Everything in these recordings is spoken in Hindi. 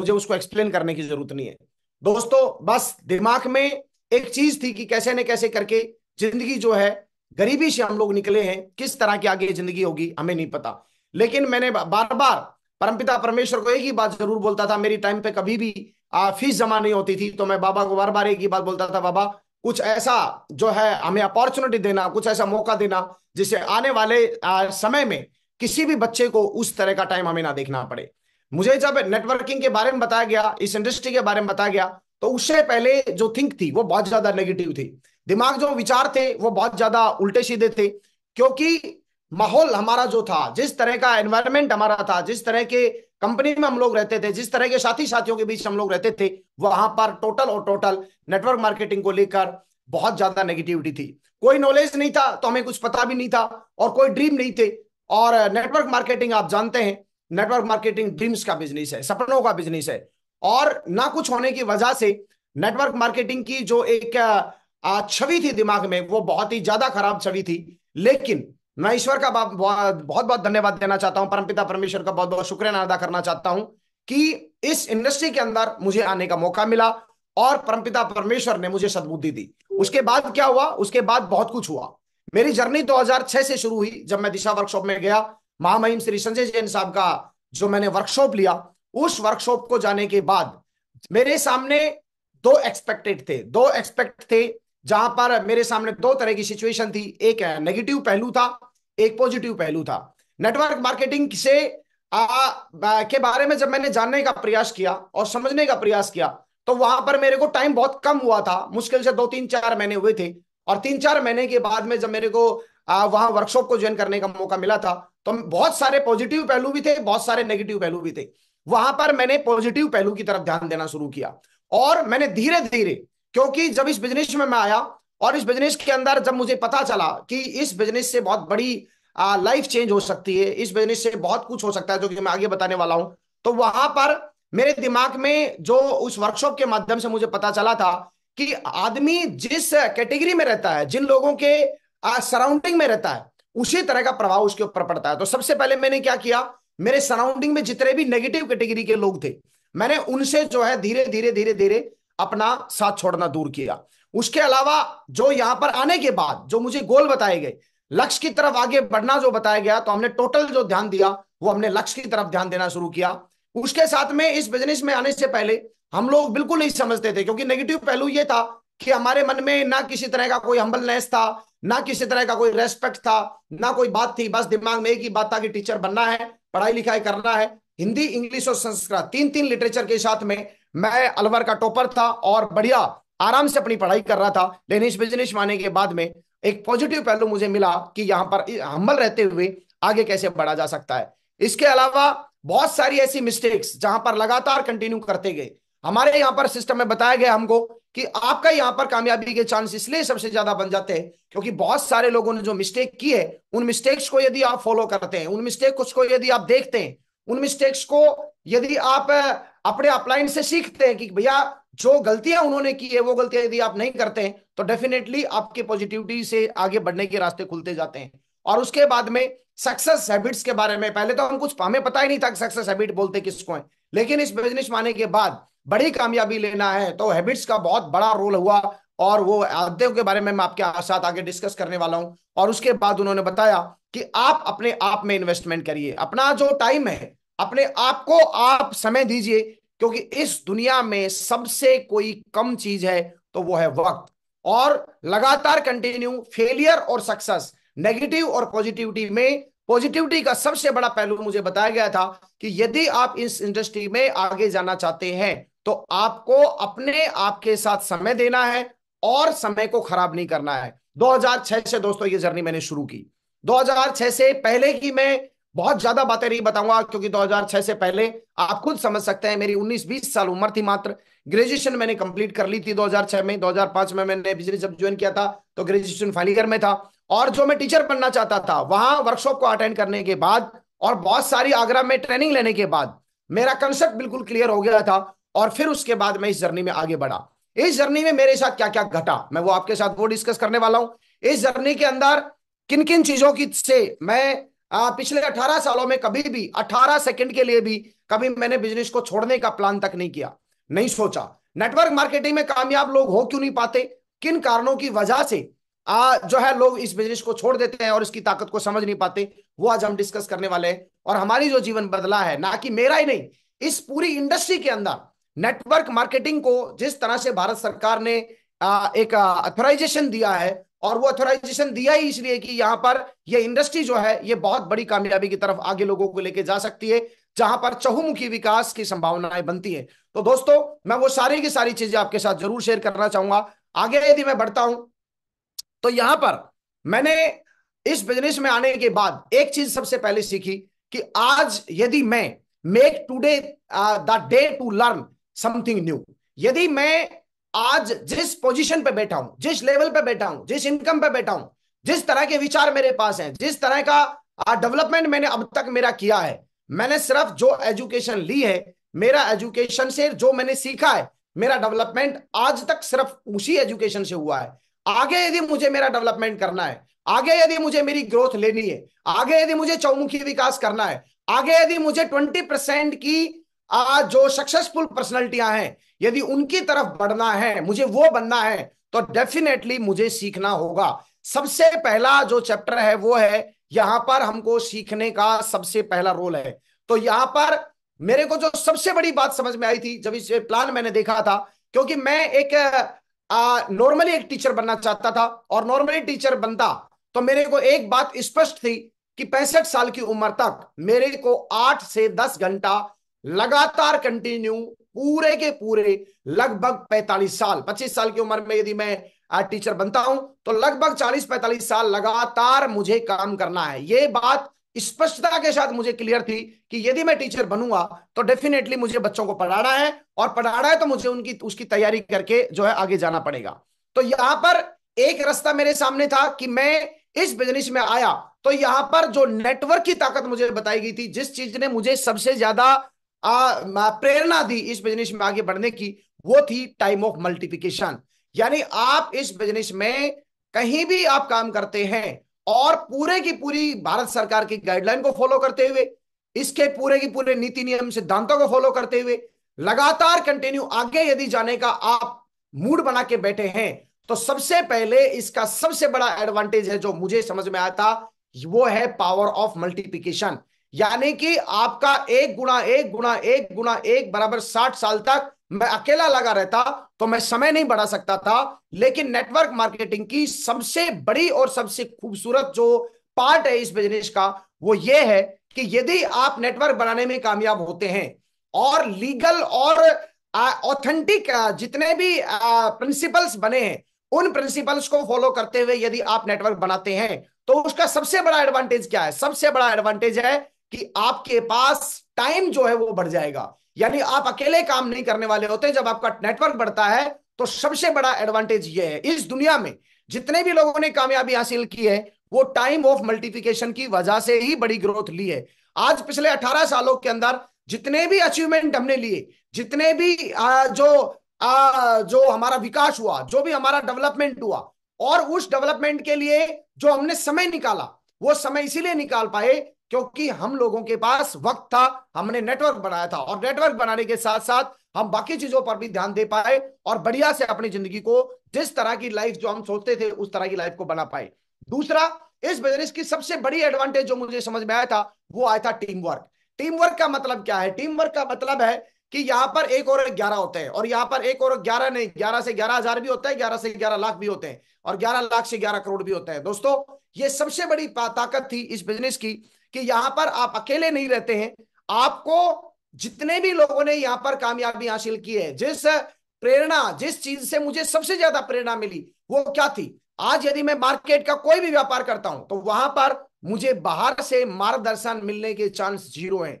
मुझे उसको एक्सप्लेन करने की जरूरत नहीं है दोस्तों बस दिमाग में एक चीज थी कि कैसे न कैसे करके जिंदगी जो है गरीबी से हम लोग निकले हैं किस तरह की आगे जिंदगी होगी हमें नहीं पता लेकिन मैंने बार बार परमपिता परमेश्वर को एक ही बात जरूर बोलता था मेरी टाइम पे कभी भी फीस जमा नहीं होती थी तो मैं बाबा को बार बार एक ही बात बोलता था बाबा कुछ ऐसा जो है हमें अपॉर्चुनिटी देना कुछ ऐसा मौका देना जिससे आने वाले समय में किसी भी बच्चे को उस तरह का टाइम हमें ना देखना पड़े मुझे जब नेटवर्किंग के बारे में बताया गया इस इंडस्ट्री के बारे में बताया गया तो उससे पहले जो थिंक थी वो बहुत ज्यादा नेगेटिव थी दिमाग जो विचार थे वो बहुत ज्यादा उल्टे सीधे थे क्योंकि माहौल हमारा जो था जिस तरह का एनवायरमेंट हमारा था जिस तरह के कंपनी में हम लोग रहते थे जिस तरह के साथी साथियों के बीच हम लोग रहते थे वहां पर टोटल और टोटल नेटवर्क मार्केटिंग को लेकर बहुत ज्यादा नेगेटिविटी थी कोई नॉलेज नहीं था तो हमें कुछ पता भी नहीं था और कोई ड्रीम नहीं थे और नेटवर्क मार्केटिंग आप जानते हैं नेटवर्क मार्केटिंग ड्रीम्स का बिजनेस है सपनों का बिजनेस है और ना कुछ होने की वजह से नेटवर्क मार्केटिंग की जो एक छवि थी दिमाग में वो बहुत ही ज्यादा खराब छवि थी लेकिन मैं ईश्वर का बहुत बहुत धन्यवाद देना चाहता हूं परमपिता परमेश्वर का बहुत बहुत शुक्रिया अदा करना चाहता हूं कि इस इंडस्ट्री के अंदर मुझे आने का मौका मिला और परमपिता परमेश्वर ने मुझे सदबुद्धि दी उसके बाद क्या हुआ उसके बाद बहुत कुछ हुआ मेरी जर्नी 2006 से शुरू हुई जब मैं दिशा वर्कशॉप में गया महामहिम श्री संजय जैन साहब का जो मैंने वर्कशॉप लिया उस वर्कशॉप को जाने के बाद मेरे सामने दो एक्सपेक्टेड थे दो एक्सपेक्ट थे जहां पर मेरे सामने दो तरह की सिचुएशन थी एक नेगेटिव पहलू था एक पॉजिटिव पहलू था नेटवर्क मार्केटिंग से आ, आ, के बारे में जब मैंने जानने का प्रयास किया और समझने का प्रयास किया तो वहां पर मेरे को टाइम बहुत कम हुआ था मुश्किल से दो तीन चार महीने हुए थे और तीन चार महीने के बाद में जब मेरे को वहां वर्कशॉप को ज्वाइन करने का मौका मिला था तो बहुत सारे पॉजिटिव पहलू भी थे बहुत सारे नेगेटिव पहलू भी थे वहां पर मैंने पॉजिटिव पहलू की तरफ ध्यान देना शुरू किया और मैंने धीरे धीरे क्योंकि जब इस बिजनेस में मैं आया और इस बिजनेस के अंदर जब मुझे पता चला कि इस बिजनेस से बहुत बड़ी लाइफ चेंज हो सकती है इस बिजनेस से बहुत कुछ हो सकता है जो कि मैं आगे बताने वाला हूं तो वहां पर मेरे दिमाग में जो उस वर्कशॉप के माध्यम से मुझे पता चला था कि आदमी जिस कैटेगरी में रहता है जिन लोगों के सराउंडिंग में रहता है उसी तरह का प्रभाव उसके ऊपर पड़ता है तो सबसे पहले मैंने क्या किया मेरे सराउंडिंग में जितने भी नेगेटिव कैटेगरी के लोग थे मैंने उनसे जो है धीरे धीरे धीरे धीरे अपना साथ छोड़ना दूर किया उसके अलावा जो यहां पर आने के बाद जो मुझे गोल बताए गए लक्ष्य की तरफ आगे बढ़ना जो बताया गया तो हमने टोटल जो ध्यान दिया वो हमने लक्ष्य की तरफ ध्यान देना शुरू किया उसके साथ में इस बिजनेस में आने से पहले हम लोग बिल्कुल नहीं समझते थे क्योंकि नेगेटिव पहलू ये था कि हमारे मन में ना किसी तरह का कोई हम्बलनेस था ना किसी तरह का कोई रेस्पेक्ट था ना कोई बात थी बस दिमाग में एक ही बात था कि टीचर बनना है पढ़ाई लिखाई करना है हिंदी इंग्लिश और संस्कृत तीन तीन लिटरेचर के साथ में मैं अलवर का टॉपर था और बढ़िया आराम से अपनी पढ़ाई कर रहा था लेकिन इस बिजनेस माने के बाद में एक पॉजिटिव पहलू मुझे मिला कि यहाँ पर हम्बल रहते हुए आगे कैसे बढ़ा जा सकता है इसके अलावा बहुत सारी ऐसी मिस्टेक्स जहां पर लगातार कंटिन्यू करते गए हमारे यहाँ पर सिस्टम में बताया गया हमको कि आपका यहाँ पर कामयाबी के चांस इसलिए सबसे ज्यादा बन जाते हैं क्योंकि बहुत सारे लोगों ने जो मिस्टेक की है उन मिस्टेक्स को यदि आप फॉलो करते हैं उन मिस्टेक्स को यदि आप देखते हैं उन मिस्टेक्स को यदि आप अपने अपलाइन से सीखते हैं कि भैया जो गलतियां उन्होंने की है वो गलतियां यदि आप नहीं करते हैं तो डेफिनेटली आपके पॉजिटिविटी से आगे बढ़ने के रास्ते खुलते जाते हैं और उसके बाद में सक्सेस हैबिट्स के बारे में पहले तो हम कुछ हमें पता ही नहीं था कि सक्सेस हैबिट बोलते किसको है लेकिन इस बिजनेस माने के बाद बड़ी कामयाबी लेना है तो हैबिट्स का बहुत बड़ा रोल हुआ और वो आदतों के बारे में मैं आपके साथ आगे डिस्कस करने वाला हूं और उसके बाद उन्होंने बताया कि आप अपने आप में इन्वेस्टमेंट करिए अपना जो टाइम है अपने आप को आप समय दीजिए क्योंकि इस दुनिया में सबसे कोई कम चीज है तो वो है वक्त और लगातार कंटिन्यू फेलियर और सक्सेस नेगेटिव और पॉजिटिविटी में पॉजिटिविटी का सबसे बड़ा पहलू मुझे बताया गया था कि यदि आप इस इंडस्ट्री में आगे जाना चाहते हैं तो आपको अपने आप के साथ समय देना है और समय को खराब नहीं करना है 2006 से दोस्तों ये जर्नी मैंने शुरू की 2006 से पहले की मैं बहुत ज्यादा बातें नहीं बताऊंगा क्योंकि 2006 से पहले आप खुद समझ सकते हैं मेरी 19-20 साल उम्र थी मात्र ग्रेजुएशन मैंने कंप्लीट कर ली थी 2006 में 2005 में मैंने बिजनेस जब ज्वाइन किया था तो ग्रेजुएशन फाइनल ईयर में था और जो मैं टीचर बनना चाहता था वहां वर्कशॉप को अटेंड करने के बाद और बहुत सारी आगरा में ट्रेनिंग लेने के बाद मेरा कंसेप्ट बिल्कुल क्लियर हो गया था और फिर उसके बाद मैं इस जर्नी में आगे बढ़ा इस जर्नी में मेरे साथ क्या क्या घटा मैं वो आपके साथ वो डिस्कस करने वाला हूं इस जर्नी के अंदर किन किन चीजों की से मैं आ, पिछले 18 सालों में कभी भी 18 सेकंड के लिए भी कभी मैंने बिजनेस को छोड़ने का प्लान तक नहीं किया नहीं सोचा नेटवर्क मार्केटिंग में कामयाब लोग हो क्यों नहीं पाते किन कारणों की वजह से आ, जो है लोग इस बिजनेस को छोड़ देते हैं और इसकी ताकत को समझ नहीं पाते वो आज हम डिस्कस करने वाले हैं और हमारी जो जीवन बदला है ना कि मेरा ही नहीं इस पूरी इंडस्ट्री के अंदर नेटवर्क मार्केटिंग को जिस तरह से भारत सरकार ने एक अथोराइजेशन दिया है और वो अथोराइजेशन दिया ही इसलिए कि यहाँ पर ये इंडस्ट्री जो है ये बहुत बड़ी कामयाबी की तरफ आगे लोगों को लेके जा सकती है जहां पर चहुमुखी विकास की संभावनाएं बनती है तो दोस्तों मैं वो सारी की सारी चीजें आपके साथ जरूर शेयर करना चाहूंगा आगे यदि मैं बढ़ता हूं तो यहां पर मैंने इस बिजनेस में आने के बाद एक चीज सबसे पहले सीखी कि आज यदि मैं make today the day to learn something new यदि मैं आज जिस पोजीशन पे बैठा हूं जिस लेवल पे बैठा हूं जिस इनकम पे बैठा हूं जिस तरह के विचार मेरे पास हैं जिस तरह का डेवलपमेंट मैंने अब तक मेरा किया है मैंने सिर्फ जो एजुकेशन ली है मेरा एजुकेशन से जो मैंने सीखा है मेरा डेवलपमेंट आज तक सिर्फ उसी एजुकेशन से हुआ है आगे यदि मुझे मेरा डेवलपमेंट करना है आगे यदि मुझे मेरी ग्रोथ लेनी है आगे यदि मुझे चौमुखी विकास करना है आगे यदि मुझे ट्वेंटी परसेंट की आज जो सक्सेसफुल पर्सनैलिटियां हैं यदि उनकी तरफ बढ़ना है मुझे वो बनना है तो डेफिनेटली मुझे सीखना होगा सबसे पहला जो चैप्टर है वो है यहां पर हमको सीखने का सबसे पहला रोल है तो यहां पर मेरे को जो सबसे बड़ी बात समझ में आई थी जब इस प्लान मैंने देखा था क्योंकि मैं एक नॉर्मली एक टीचर बनना चाहता था और नॉर्मली टीचर बनता तो मेरे को एक बात स्पष्ट थी कि पैंसठ साल की उम्र तक मेरे को आठ से दस घंटा लगातार कंटिन्यू पूरे के पूरे लगभग 45 साल 25 साल की उम्र में यदि मैं टीचर बनता हूं तो लगभग 40-45 साल लगातार मुझे काम करना है ये बात स्पष्टता के साथ मुझे क्लियर थी कि यदि मैं टीचर बनूंगा तो डेफिनेटली मुझे बच्चों को पढ़ाना है और पढ़ाना है तो मुझे उनकी उसकी तैयारी करके जो है आगे जाना पड़ेगा तो यहां पर एक रास्ता मेरे सामने था कि मैं इस बिजनेस में आया तो यहां पर जो नेटवर्क की ताकत मुझे बताई गई थी जिस चीज ने मुझे सबसे ज्यादा प्रेरणा दी इस बिजनेस में आगे बढ़ने की वो थी टाइम ऑफ मल्टीप्लीकेशन यानी आप इस बिजनेस में कहीं भी आप काम करते हैं और पूरे की पूरी भारत सरकार की गाइडलाइन को फॉलो करते हुए इसके पूरे की पूरे नीति नियम सिद्धांतों को फॉलो करते हुए लगातार कंटिन्यू आगे यदि जाने का आप मूड बना के बैठे हैं तो सबसे पहले इसका सबसे बड़ा एडवांटेज है जो मुझे समझ में आया था वो है पावर ऑफ मल्टीप्लीकेशन यानी कि आपका एक गुणा एक गुणा एक गुणा एक बराबर साठ साल तक मैं अकेला लगा रहता तो मैं समय नहीं बढ़ा सकता था लेकिन नेटवर्क मार्केटिंग की सबसे बड़ी और सबसे खूबसूरत जो पार्ट है इस बिजनेस का वो ये है कि यदि आप नेटवर्क बनाने में कामयाब होते हैं और लीगल और ऑथेंटिक जितने भी प्रिंसिपल्स बने हैं उन प्रिंसिपल्स को फॉलो करते हुए यदि आप नेटवर्क बनाते हैं तो उसका सबसे बड़ा एडवांटेज क्या है सबसे बड़ा एडवांटेज है कि आपके पास टाइम जो है वो बढ़ जाएगा यानी आप अकेले काम नहीं करने वाले होते जब आपका नेटवर्क बढ़ता है तो सबसे बड़ा एडवांटेज ये है इस दुनिया में जितने भी लोगों ने कामयाबी हासिल की है वो टाइम ऑफ मल्टीप्लीकेशन की वजह से ही बड़ी ग्रोथ ली है आज पिछले 18 सालों के अंदर जितने भी अचीवमेंट हमने लिए जितने भी आ, जो आ, जो हमारा विकास हुआ जो भी हमारा डेवलपमेंट हुआ और उस डेवलपमेंट के लिए जो हमने समय निकाला वो समय इसीलिए निकाल पाए क्योंकि हम लोगों के पास वक्त था हमने नेटवर्क बनाया था और नेटवर्क बनाने के साथ साथ हम बाकी चीजों पर भी ध्यान दे पाए और बढ़िया से अपनी जिंदगी को जिस तरह की लाइफ जो हम सोचते थे उस तरह की लाइफ को बना पाए दूसरा इस बिजनेस की सबसे बड़ी एडवांटेज जो मुझे समझ में आया था वो आया था टीम वर्क टीम वर्क का मतलब क्या है टीम वर्क का मतलब है कि यहाँ पर एक और ग्यारह होते हैं और यहाँ पर एक और ग्यारह नहीं ग्यारह से ग्यारह हजार भी होता है ग्यारह से ग्यारह लाख भी होते हैं और ग्यारह लाख से ग्यारह करोड़ भी होता है दोस्तों ये सबसे बड़ी ताकत थी इस बिजनेस की कि यहां पर आप अकेले नहीं रहते हैं आपको जितने भी लोगों ने यहां पर कामयाबी हासिल की है जिस प्रेरणा जिस चीज से मुझे सबसे ज्यादा प्रेरणा मिली वो क्या थी आज यदि मैं मार्केट का कोई भी व्यापार करता हूं तो वहां पर मुझे बाहर से मार्गदर्शन मिलने के चांस जीरो हैं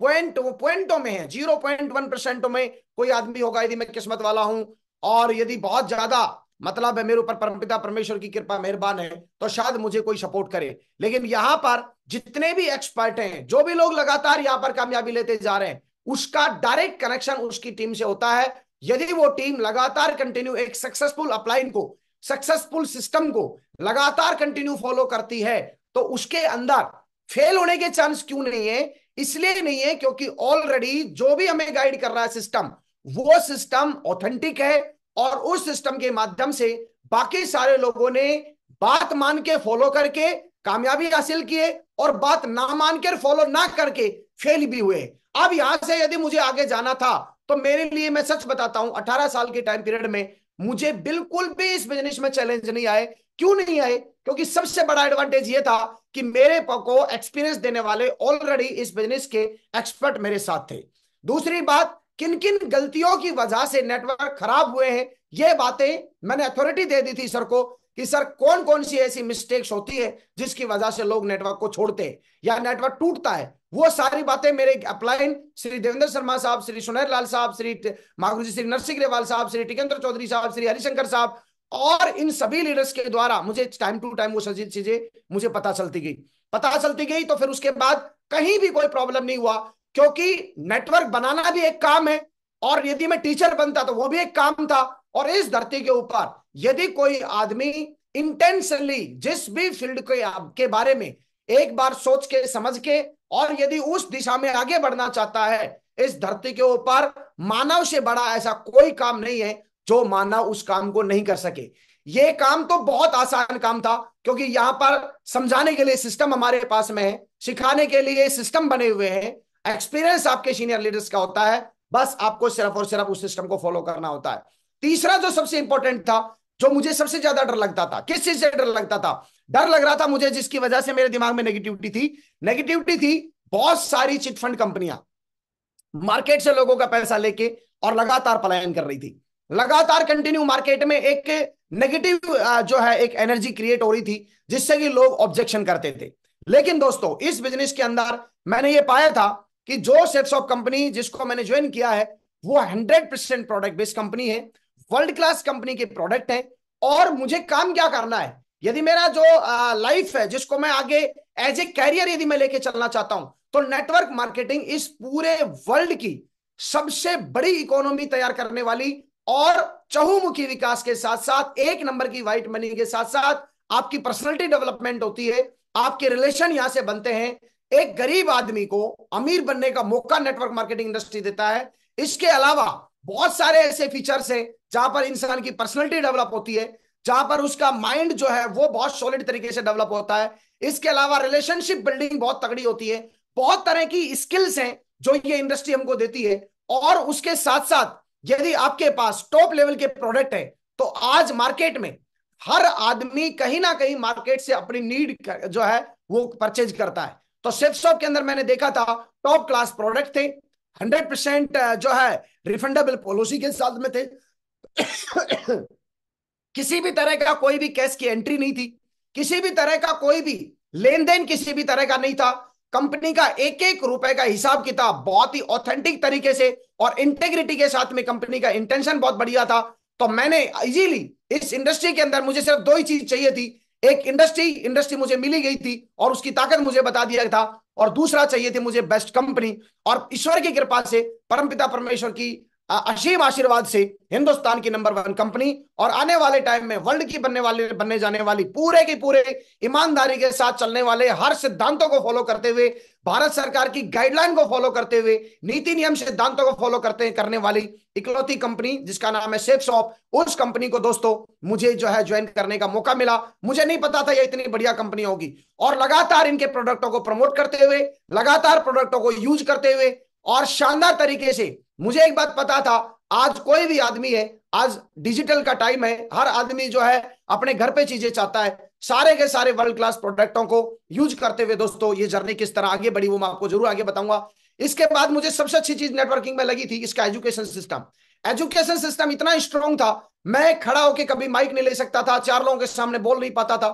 पॉइंट पॉइंटों में है जीरो पॉइंट वन परसेंटों में कोई आदमी होगा यदि मैं किस्मत वाला हूं और यदि बहुत ज्यादा मतलब है मेरे ऊपर परमपिता परमेश्वर की कृपा मेहरबान है तो शायद मुझे कोई सपोर्ट करे लेकिन यहां पर जितने भी एक्सपर्ट हैं जो भी लोग लगातार यहां पर कामयाबी लेते जा रहे हैं उसका डायरेक्ट कनेक्शन उसकी टीम से होता है यदि वो टीम लगातार कंटिन्यू एक सक्सेसफुल अपलाइन को सक्सेसफुल सिस्टम को लगातार कंटिन्यू फॉलो करती है तो उसके अंदर फेल होने के चांस क्यों नहीं है इसलिए नहीं है क्योंकि ऑलरेडी जो भी हमें गाइड कर रहा है सिस्टम वो सिस्टम ऑथेंटिक है और उस सिस्टम के माध्यम से बाकी सारे लोगों ने बात मान के फॉलो करके कामयाबी हासिल किए और बात ना मानकर फॉलो ना करके फेल भी हुए अब यहां से यदि मुझे आगे जाना था तो मेरे लिए मैं सच बताता हूं 18 साल के टाइम पीरियड में मुझे बिल्कुल भी इस बिजनेस में चैलेंज नहीं आए क्यों नहीं आए क्योंकि सबसे बड़ा एडवांटेज यह था कि मेरे को एक्सपीरियंस देने वाले ऑलरेडी इस बिजनेस के एक्सपर्ट मेरे साथ थे दूसरी बात किन किन गलतियों की वजह से नेटवर्क खराब हुए हैं ये बातें मैंने अथॉरिटी दे दी थी सर को कि सर कौन कौन सी ऐसी मिस्टेक्स होती है जिसकी वजह से लोग नेटवर्क को छोड़ते हैं या नेटवर्क टूटता है वो सारी बातें मेरे अपलाइन श्री देवेंद्र शर्मा साहब श्री सुनहर लाल साहब श्री माघुर जी श्री नरसिंह ग्रेवाल साहब श्री टिकेंद्र चौधरी साहब श्री हरिशंकर साहब और इन सभी लीडर्स के द्वारा मुझे टाइम टू टाइम वो सजी चीजें मुझे पता चलती गई पता चलती गई तो फिर उसके बाद कहीं भी कोई प्रॉब्लम नहीं हुआ क्योंकि नेटवर्क बनाना भी एक काम है और यदि मैं टीचर बनता तो वो भी एक काम था और इस धरती के ऊपर यदि कोई आदमी इंटेंशनली जिस भी फील्ड के आपके बारे में एक बार सोच के समझ के और यदि उस दिशा में आगे बढ़ना चाहता है इस धरती के ऊपर मानव से बड़ा ऐसा कोई काम नहीं है जो मानव उस काम को नहीं कर सके ये काम तो बहुत आसान काम था क्योंकि यहां पर समझाने के लिए सिस्टम हमारे पास में है सिखाने के लिए सिस्टम बने हुए हैं एक्सपीरियंस आपके सीनियर लीडर्स का होता है बस आपको सिर्फ और सिर्फ उस सिस्टम को फॉलो करना होता है तीसरा जो सबसे इंपॉर्टेंट था जो मुझे सबसे ज्यादा डर लगता था किस चीज से डर लगता था डर लग रहा था मुझे जिसकी वजह से मेरे दिमाग में नेगेटिविटी थी नेगेटिविटी थी बहुत सारी चिटफंड कंपनियां मार्केट से लोगों का पैसा लेके और लगातार पलायन कर रही थी लगातार कंटिन्यू मार्केट में एक नेगेटिव जो है एक एनर्जी क्रिएट हो रही थी जिससे कि लोग ऑब्जेक्शन करते थे लेकिन दोस्तों इस बिजनेस के अंदर मैंने ये पाया था कि जो सेट्स ऑफ कंपनी जिसको मैंने ज्वाइन किया है वो hundred percent product based company है वर्ल्ड क्लास कंपनी के प्रोडक्ट है और मुझे काम क्या करना है यदि मेरा जो लाइफ है जिसको मैं आगे एज ए कैरियर यदि मैं लेके चलना चाहता हूं तो नेटवर्क मार्केटिंग इस पूरे वर्ल्ड की सबसे बड़ी इकोनॉमी तैयार करने वाली और चहुमुखी विकास के साथ साथ एक नंबर की व्हाइट मनी के साथ साथ आपकी पर्सनैलिटी डेवलपमेंट होती है आपके रिलेशन यहां से बनते हैं एक गरीब आदमी को अमीर बनने का मौका नेटवर्क मार्केटिंग इंडस्ट्री देता है इसके अलावा बहुत सारे ऐसे फीचर्स हैं जहां पर इंसान की पर्सनैलिटी डेवलप होती है जहां पर उसका माइंड जो है वो बहुत सॉलिड तरीके से डेवलप होता है इसके अलावा रिलेशनशिप बिल्डिंग बहुत तगड़ी होती है बहुत तरह की स्किल्स हैं जो ये इंडस्ट्री हमको देती है और उसके साथ साथ यदि आपके पास टॉप लेवल के प्रोडक्ट है तो आज मार्केट में हर आदमी कहीं ना कहीं मार्केट से अपनी नीड जो है वो परचेज करता है तो सेफ स्टॉप के अंदर मैंने देखा था टॉप क्लास प्रोडक्ट थे हंड्रेड परसेंट जो है रिफंडेबल पॉलिसी के साथ में थे किसी भी तरह का कोई भी कैश की एंट्री नहीं थी किसी भी तरह का कोई भी लेन देन किसी भी तरह का नहीं था कंपनी का एक एक रुपए का हिसाब किताब बहुत ही ऑथेंटिक तरीके से और इंटेग्रिटी के साथ में कंपनी का इंटेंशन बहुत बढ़िया था तो मैंने इजीली इस इंडस्ट्री के अंदर मुझे सिर्फ दो ही चीज चाहिए थी एक इंडस्ट्री इंडस्ट्री मुझे मिली गई थी और उसकी ताकत मुझे बता दिया था और दूसरा चाहिए थी मुझे बेस्ट कंपनी और ईश्वर की कृपा से परमपिता परमेश्वर की असीम आशीर्वाद से हिंदुस्तान की नंबर वन कंपनी और आने वाले टाइम में वर्ल्ड की बनने वाले बनने जाने वाली पूरे के पूरे ईमानदारी के साथ चलने वाले हर सिद्धांतों को फॉलो करते हुए भारत सरकार की गाइडलाइन को फॉलो करते हुए नीति नियम सिद्धांतों को फॉलो करते करने वाली इकलौती कंपनी जिसका नाम है सेफ शॉप उस कंपनी को दोस्तों मुझे जो है ज्वाइन करने का मौका मिला मुझे नहीं पता था ये इतनी बढ़िया कंपनी होगी और लगातार इनके प्रोडक्टों को प्रमोट करते हुए लगातार प्रोडक्टों को यूज करते हुए और शानदार तरीके से मुझे एक बात पता था आज कोई भी आदमी है आज डिजिटल का टाइम है हर आदमी जो है अपने घर पे चीजें चाहता है सारे के सारे वर्ल्ड क्लास प्रोडक्टों को यूज करते हुए दोस्तों ये जर्नी किस तरह आगे बढ़ी वो मैं आपको जरूर आगे बताऊंगा इसके बाद मुझे सबसे अच्छी चीज नेटवर्किंग में लगी थी इसका एजुकेशन सिस्टम एजुकेशन सिस्टम इतना स्ट्रॉन्ग था मैं खड़ा होकर कभी माइक नहीं ले सकता था चार लोगों के सामने बोल नहीं पाता था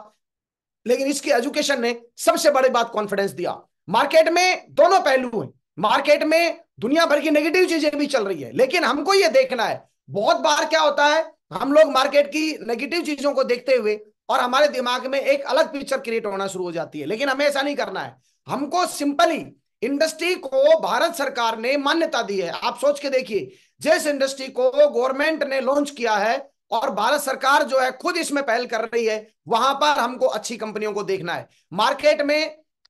लेकिन इसकी एजुकेशन ने सबसे बड़ी बात कॉन्फिडेंस दिया मार्केट में दोनों पहलू हैं मार्केट में दुनिया भर की नेगेटिव चीजें भी चल रही है लेकिन हमको यह देखना है बहुत बार क्या होता है हम लोग मार्केट की नेगेटिव चीजों को देखते हुए और हमारे दिमाग में एक अलग पिक्चर क्रिएट होना शुरू हो जाती है लेकिन हमें ऐसा नहीं करना है हमको सिंपली इंडस्ट्री को भारत सरकार ने मान्यता दी है आप सोच के देखिए जिस इंडस्ट्री को गवर्नमेंट ने लॉन्च किया है और भारत सरकार जो है खुद इसमें पहल कर रही है वहां पर हमको अच्छी कंपनियों को देखना है मार्केट में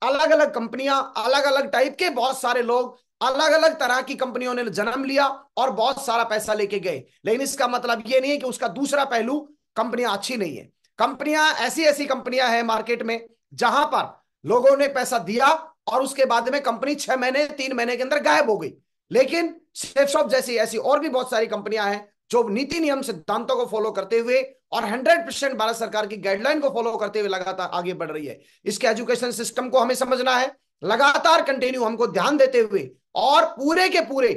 अलग अलग कंपनियां अलग अलग टाइप के बहुत सारे लोग अलग अलग तरह की कंपनियों ने जन्म लिया और बहुत सारा पैसा लेके गए लेकिन इसका मतलब यह नहीं है कि उसका दूसरा पहलू कंपनियां अच्छी नहीं है कंपनियां ऐसी ऐसी कंपनियां हैं मार्केट में जहां पर लोगों ने पैसा दिया और उसके बाद में कंपनी छह महीने तीन महीने के अंदर गायब हो गई लेकिन सेफ शॉप जैसी ऐसी और भी बहुत सारी कंपनियां हैं जो नीति नियम सिद्धांतों को फॉलो करते हुए और 100 परसेंट भारत सरकार की गाइडलाइन को फॉलो करते हुए लगातार आगे बढ़ रही है इसके एजुकेशन सिस्टम को हमें समझना है लगातार कंटिन्यू हमको ध्यान देते हुए और पूरे के पूरे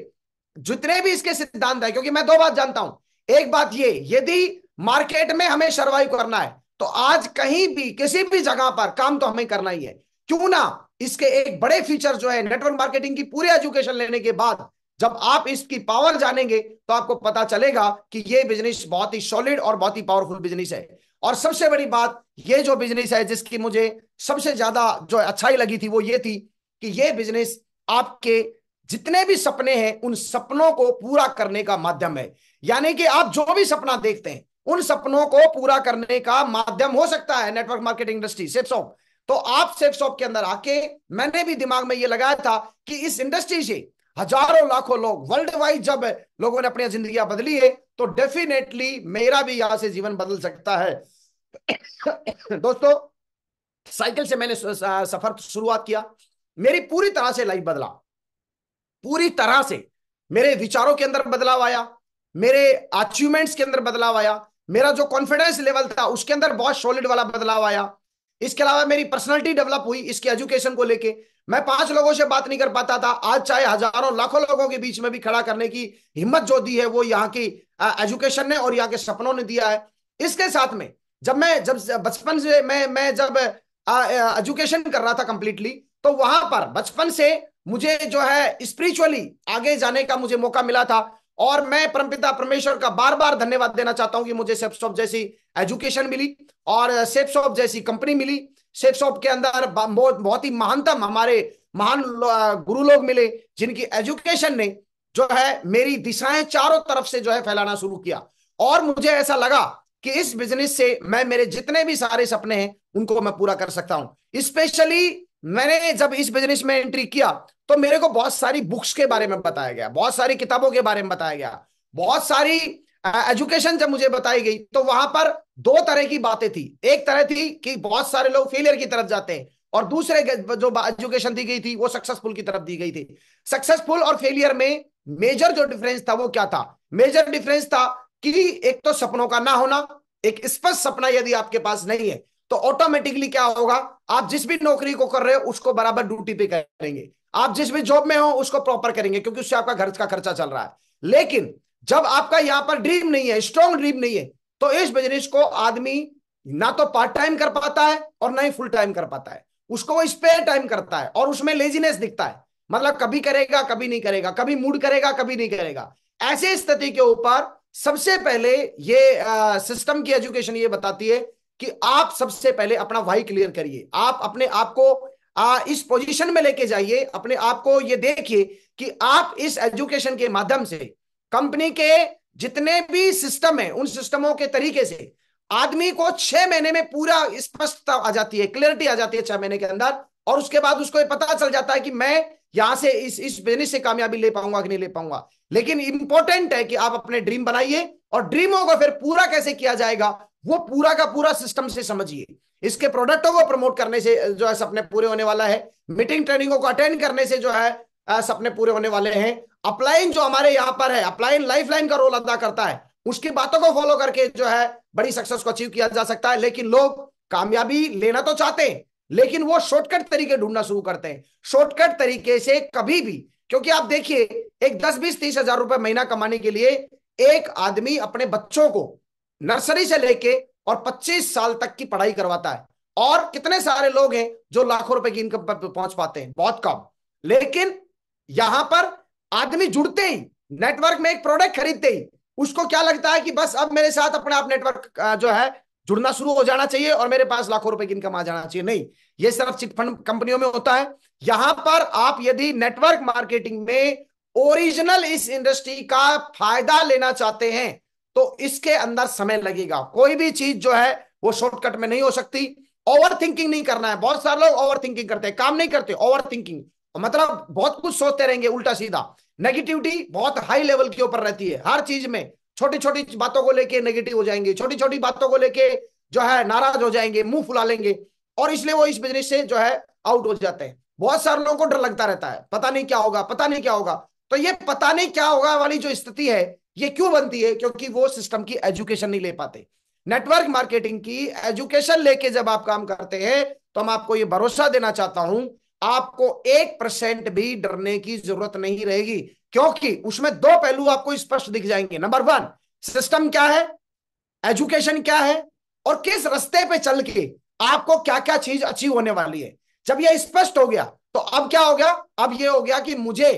जितने भी इसके सिद्धांत है क्योंकि मैं दो बात जानता हूं एक बात ये यदि मार्केट में हमें सर्वाइव करना है तो आज कहीं भी किसी भी जगह पर काम तो हमें करना ही है क्यों ना इसके एक बड़े फीचर जो है नेटवर्क मार्केटिंग की पूरी एजुकेशन लेने के बाद जब आप इसकी पावर जानेंगे तो आपको पता चलेगा कि ये बिजनेस बहुत ही सॉलिड और बहुत ही पावरफुल बिजनेस है और सबसे बड़ी बात ये जो बिजनेस है जिसकी मुझे सबसे ज्यादा जो अच्छाई लगी थी वो ये थी कि ये बिजनेस आपके जितने भी सपने हैं उन सपनों को पूरा करने का माध्यम है यानी कि आप जो भी सपना देखते हैं उन सपनों को पूरा करने का माध्यम हो सकता है network marketing industry safe shop तो आप सेफ शॉप के अंदर आके मैंने भी दिमाग में यह लगाया था कि इस इंडस्ट्री से हजारों लाखों लोग वर्ल्ड वाइड जब लोगों ने अपनी जिंदगी बदली है तो डेफिनेटली मेरा भी यहां से जीवन बदल सकता है दोस्तों साइकिल से मैंने सफर शुरुआत किया मेरी पूरी तरह से लाइफ बदला पूरी तरह से मेरे विचारों के अंदर बदलाव आया मेरे अचीवमेंट्स के अंदर बदलाव आया मेरा जो कॉन्फिडेंस लेवल था उसके अंदर बहुत सॉलिड वाला बदलाव आया इसके अलावा मेरी पर्सनैलिटी डेवलप हुई इसके एजुकेशन को लेके मैं पांच लोगों से बात नहीं कर पाता था आज चाहे हजारों लाखों लोगों के बीच में भी खड़ा करने की हिम्मत जो दी है वो यहाँ की एजुकेशन ने और यहाँ के सपनों ने दिया है इसके साथ में जब मैं जब बचपन से मैं मैं जब एजुकेशन कर रहा था कंप्लीटली तो वहां पर बचपन से मुझे जो है स्पिरिचुअली आगे जाने का मुझे मौका मिला था और मैं परमपिता परमेश्वर का बार बार धन्यवाद देना चाहता हूं कि मुझे सेफ शॉप जैसी एजुकेशन मिली और सेफ शॉप जैसी कंपनी मिली सेफ शॉप के अंदर बहुत ही महानतम हमारे महान गुरु लोग मिले जिनकी एजुकेशन ने जो है मेरी दिशाएं चारों तरफ से जो है फैलाना शुरू किया और मुझे ऐसा लगा कि इस बिजनेस से मैं मेरे जितने भी सारे सपने हैं उनको मैं पूरा कर सकता हूं स्पेशली मैंने जब इस बिजनेस में एंट्री किया तो मेरे को बहुत सारी बुक्स के बारे में बताया गया बहुत सारी किताबों के बारे में बताया गया बहुत सारी एजुकेशन जब मुझे बताई गई तो वहां पर दो तरह की बातें थी एक तरह थी कि बहुत सारे लोग फेलियर की तरफ जाते हैं और दूसरे जो एजुकेशन दी गई थी वो सक्सेसफुल की तरफ दी गई थी सक्सेसफुल और फेलियर में मेजर जो डिफरेंस था वो क्या था मेजर डिफरेंस था कि एक तो सपनों का ना होना एक स्पष्ट सपना यदि आपके पास नहीं है तो ऑटोमेटिकली क्या होगा आप जिस भी नौकरी को कर रहे हो उसको बराबर ड्यूटी पे करेंगे आप जिस भी जॉब में हो उसको प्रॉपर करेंगे क्योंकि उससे आपका घर का खर्चा चल रहा है लेकिन जब आपका यहां पर ड्रीम नहीं है स्ट्रॉन्ग ड्रीम नहीं है तो इस बिजनेस को आदमी ना तो पार्ट टाइम कर पाता है और ना ही फुल टाइम कर पाता है उसको वो स्पेयर टाइम करता है और उसमें लेजीनेस दिखता है मतलब कभी करेगा कभी नहीं करेगा कभी मूड करेगा कभी नहीं करेगा ऐसी स्थिति के ऊपर सबसे पहले ये सिस्टम की एजुकेशन ये बताती है कि आप सबसे पहले अपना वाई क्लियर करिए आप अपने आप को इस पोजीशन में लेके जाइए अपने आप को ये देखिए कि आप इस एजुकेशन के माध्यम से कंपनी के जितने भी सिस्टम है उन सिस्टमों के तरीके से आदमी को छह महीने में पूरा स्पष्टता आ जाती है क्लियरिटी आ जाती है छह महीने के अंदर और उसके बाद उसको पता चल जाता है कि मैं यहां से इस इस बिजनेस से कामयाबी ले पाऊंगा कि नहीं ले पाऊंगा लेकिन इंपॉर्टेंट है कि आप अपने ड्रीम बनाइए और ड्रीमों को फिर पूरा कैसे किया जाएगा वो पूरा का पूरा सिस्टम से समझिए इसके प्रोडक्टों को प्रमोट करने से जो है सपने पूरे होने वाला है मीटिंग ट्रेनिंगों को अटेंड करने से जो है सपने पूरे होने वाले हैं अपलाइन जो हमारे यहाँ पर है अपलाइन लाइफ लाइन का रोल अदा करता है उसकी बातों को फॉलो करके जो है बड़ी सक्सेस को अचीव किया जा सकता है लेकिन लोग कामयाबी लेना तो चाहते हैं लेकिन वो शॉर्टकट तरीके ढूंढना शुरू करते हैं शॉर्टकट तरीके से कभी भी क्योंकि आप देखिए एक दस बीस तीस हजार रुपए महीना कमाने के लिए एक आदमी अपने बच्चों को नर्सरी से लेके और 25 साल तक की पढ़ाई करवाता है और कितने सारे लोग हैं जो लाखों रुपए की इनकम पर पहुंच पाते हैं बहुत कम लेकिन यहां पर आदमी जुड़ते ही नेटवर्क में एक प्रोडक्ट खरीदते ही उसको क्या लगता है कि बस अब मेरे साथ अपने आप नेटवर्क जो है जुड़ना शुरू हो जाना चाहिए और मेरे पास लाखों रुपए की इनकम आ जाना चाहिए नहीं ये सिर्फ चिटफंड कंपनियों में होता है यहां पर आप यदि नेटवर्क मार्केटिंग में ओरिजिनल इस इंडस्ट्री का फायदा लेना चाहते हैं तो इसके अंदर समय लगेगा कोई भी चीज जो है वो शॉर्टकट में नहीं हो सकती ओवर थिंकिंग नहीं करना है बहुत सारे लोग ओवर थिंकिंग करते हैं काम नहीं करते ओवर थिंकिंग मतलब बहुत कुछ सोचते रहेंगे उल्टा सीधा नेगेटिविटी बहुत हाई लेवल के ऊपर रहती है हर चीज में छोटी छोटी बातों को लेके नेगेटिव हो जाएंगे छोटी छोटी बातों को लेके जो है नाराज हो जाएंगे मुंह फुला लेंगे और इसलिए वो इस बिजनेस से जो है आउट हो जाते हैं बहुत सारे लोगों को डर लगता रहता है पता नहीं क्या होगा पता नहीं क्या होगा तो ये पता नहीं क्या होगा वाली जो स्थिति है ये क्यों बनती है क्योंकि वो सिस्टम की एजुकेशन नहीं ले पाते नेटवर्क मार्केटिंग की एजुकेशन लेके जब आप काम करते हैं तो मैं आपको ये भरोसा देना चाहता हूं आपको एक परसेंट भी डरने की जरूरत नहीं रहेगी क्योंकि उसमें दो पहलू आपको स्पष्ट दिख जाएंगे नंबर वन सिस्टम क्या है एजुकेशन क्या है और किस रस्ते पे चल के आपको क्या क्या चीज अचीव होने वाली है जब यह स्पष्ट हो गया तो अब क्या हो गया अब यह हो गया कि मुझे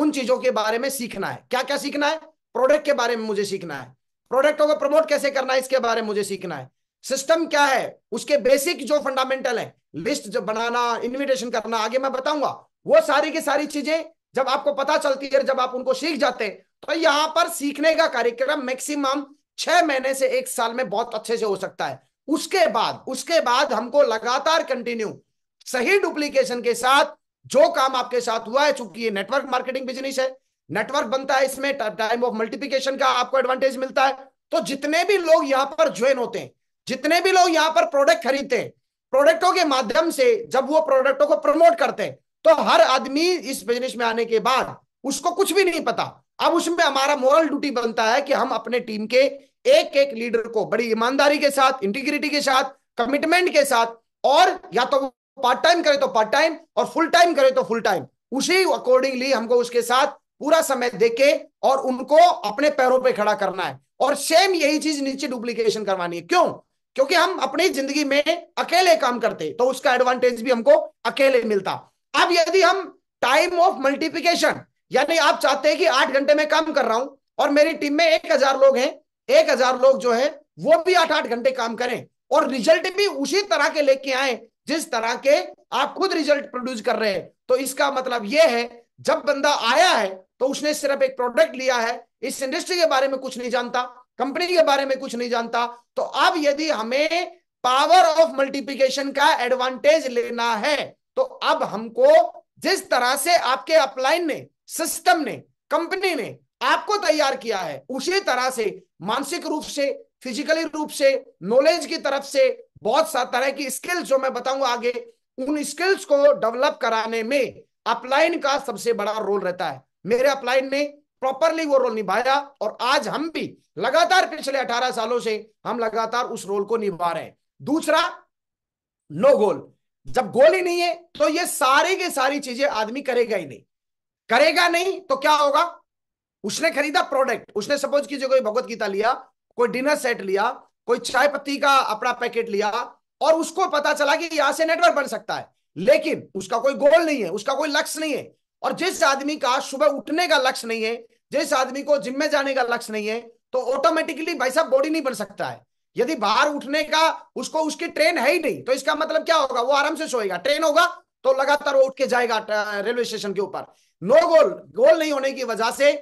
उन चीजों के बारे में सीखना है क्या क्या सीखना है प्रोडक्ट के बारे में मुझे सीखना है प्रोडक्टों को प्रमोट कैसे करना है इसके बारे में मुझे सीखना है सिस्टम क्या है उसके बेसिक जो फंडामेंटल है लिस्ट जब बनाना इन्विटेशन करना आगे मैं बताऊंगा वो सारी की सारी चीजें जब आपको पता चलती है जब आप उनको सीख जाते हैं तो यहां पर सीखने का कार्यक्रम मैक्सिमम छह महीने से एक साल में बहुत अच्छे से हो सकता है उसके बाद उसके बाद हमको लगातार कंटिन्यू सही डुप्लीकेशन के साथ जो काम आपके साथ हुआ है चूंकि ये नेटवर्क मार्केटिंग बिजनेस है नेटवर्क बनता है इसमें टाइम ऑफ मल्टीप्लीकेशन का आपको एडवांटेज मिलता है तो जितने भी लोग यहाँ पर ज्वाइन होते हैं जितने भी लोग यहाँ पर प्रोडक्ट खरीदते हैं प्रोडक्टों के माध्यम से जब वो प्रोडक्टों को प्रमोट करते हैं तो हर आदमी इस बिजनेस में आने के बाद उसको कुछ भी नहीं पता अब उसमें हमारा मॉरल ड्यूटी बनता है कि हम अपने टीम के एक एक लीडर को बड़ी ईमानदारी के साथ इंटीग्रिटी के साथ कमिटमेंट के साथ और या तो पार्ट टाइम करे तो पार्ट टाइम और फुल टाइम करे तो फुल टाइम उसी अकॉर्डिंगली हमको उसके साथ पूरा समय देके और उनको अपने पैरों पे खड़ा करना है और सेम यही चीज नीचे डुप्लीकेशन करवानी है क्यों क्योंकि हम अपनी जिंदगी में अकेले काम करते तो उसका एडवांटेज भी हमको अकेले मिलता अब यदि हम टाइम ऑफ मल्टीप्लीकेशन यानी आप चाहते हैं कि आठ घंटे में काम कर रहा हूं और मेरी टीम में एक हजार लोग हैं एक हजार लोग जो है वो भी आठ आठ घंटे काम करें और रिजल्ट भी उसी तरह के लेके आए जिस तरह के आप खुद रिजल्ट प्रोड्यूस कर रहे हैं तो इसका मतलब यह है जब बंदा आया है तो उसने सिर्फ एक प्रोडक्ट लिया है इस इंडस्ट्री के बारे में कुछ नहीं जानता कंपनी के बारे में कुछ नहीं जानता तो अब यदि हमें पावर ऑफ मल्टीप्लीकेशन का एडवांटेज लेना है तो अब हमको जिस तरह से आपके अपलाइन ने सिस्टम ने कंपनी ने आपको तैयार किया है उसी तरह से मानसिक रूप से फिजिकली रूप से नॉलेज की तरफ से बहुत तरह की स्किल्स जो मैं बताऊंगा आगे उन स्किल्स को डेवलप कराने में अपलाइन का सबसे बड़ा रोल रहता है मेरे अपलाइन ने प्रॉपरली वो रोल निभाया और आज हम भी लगातार पिछले 18 सालों से हम लगातार उस रोल को निभा रहे हैं दूसरा नो गोल जब गोल ही नहीं है तो ये सारी के सारी चीजें आदमी करेगा ही नहीं करेगा नहीं तो क्या होगा उसने खरीदा प्रोडक्ट उसने सपोज कीजिए कोई भगवत गीता लिया कोई डिनर सेट लिया कोई चाय पत्ती का अपना पैकेट लिया और उसको पता चला कि यहां से नेटवर्क बन सकता है लेकिन उसका कोई गोल नहीं है उसका कोई लक्ष्य नहीं है और जिस आदमी का सुबह उठने का लक्ष्य नहीं है जिस आदमी को जिम में जाने का लक्ष्य नहीं है तो ऑटोमेटिकली भाई साहब बॉडी नहीं बन सकता है यदि बाहर उठने का उसको उसकी ट्रेन है ही नहीं तो इसका मतलब क्या होगा वो आराम से सोएगा ट्रेन होगा तो लगातार वो उठ के जाएगा रेलवे स्टेशन के ऊपर नो गोल गोल नहीं होने की वजह से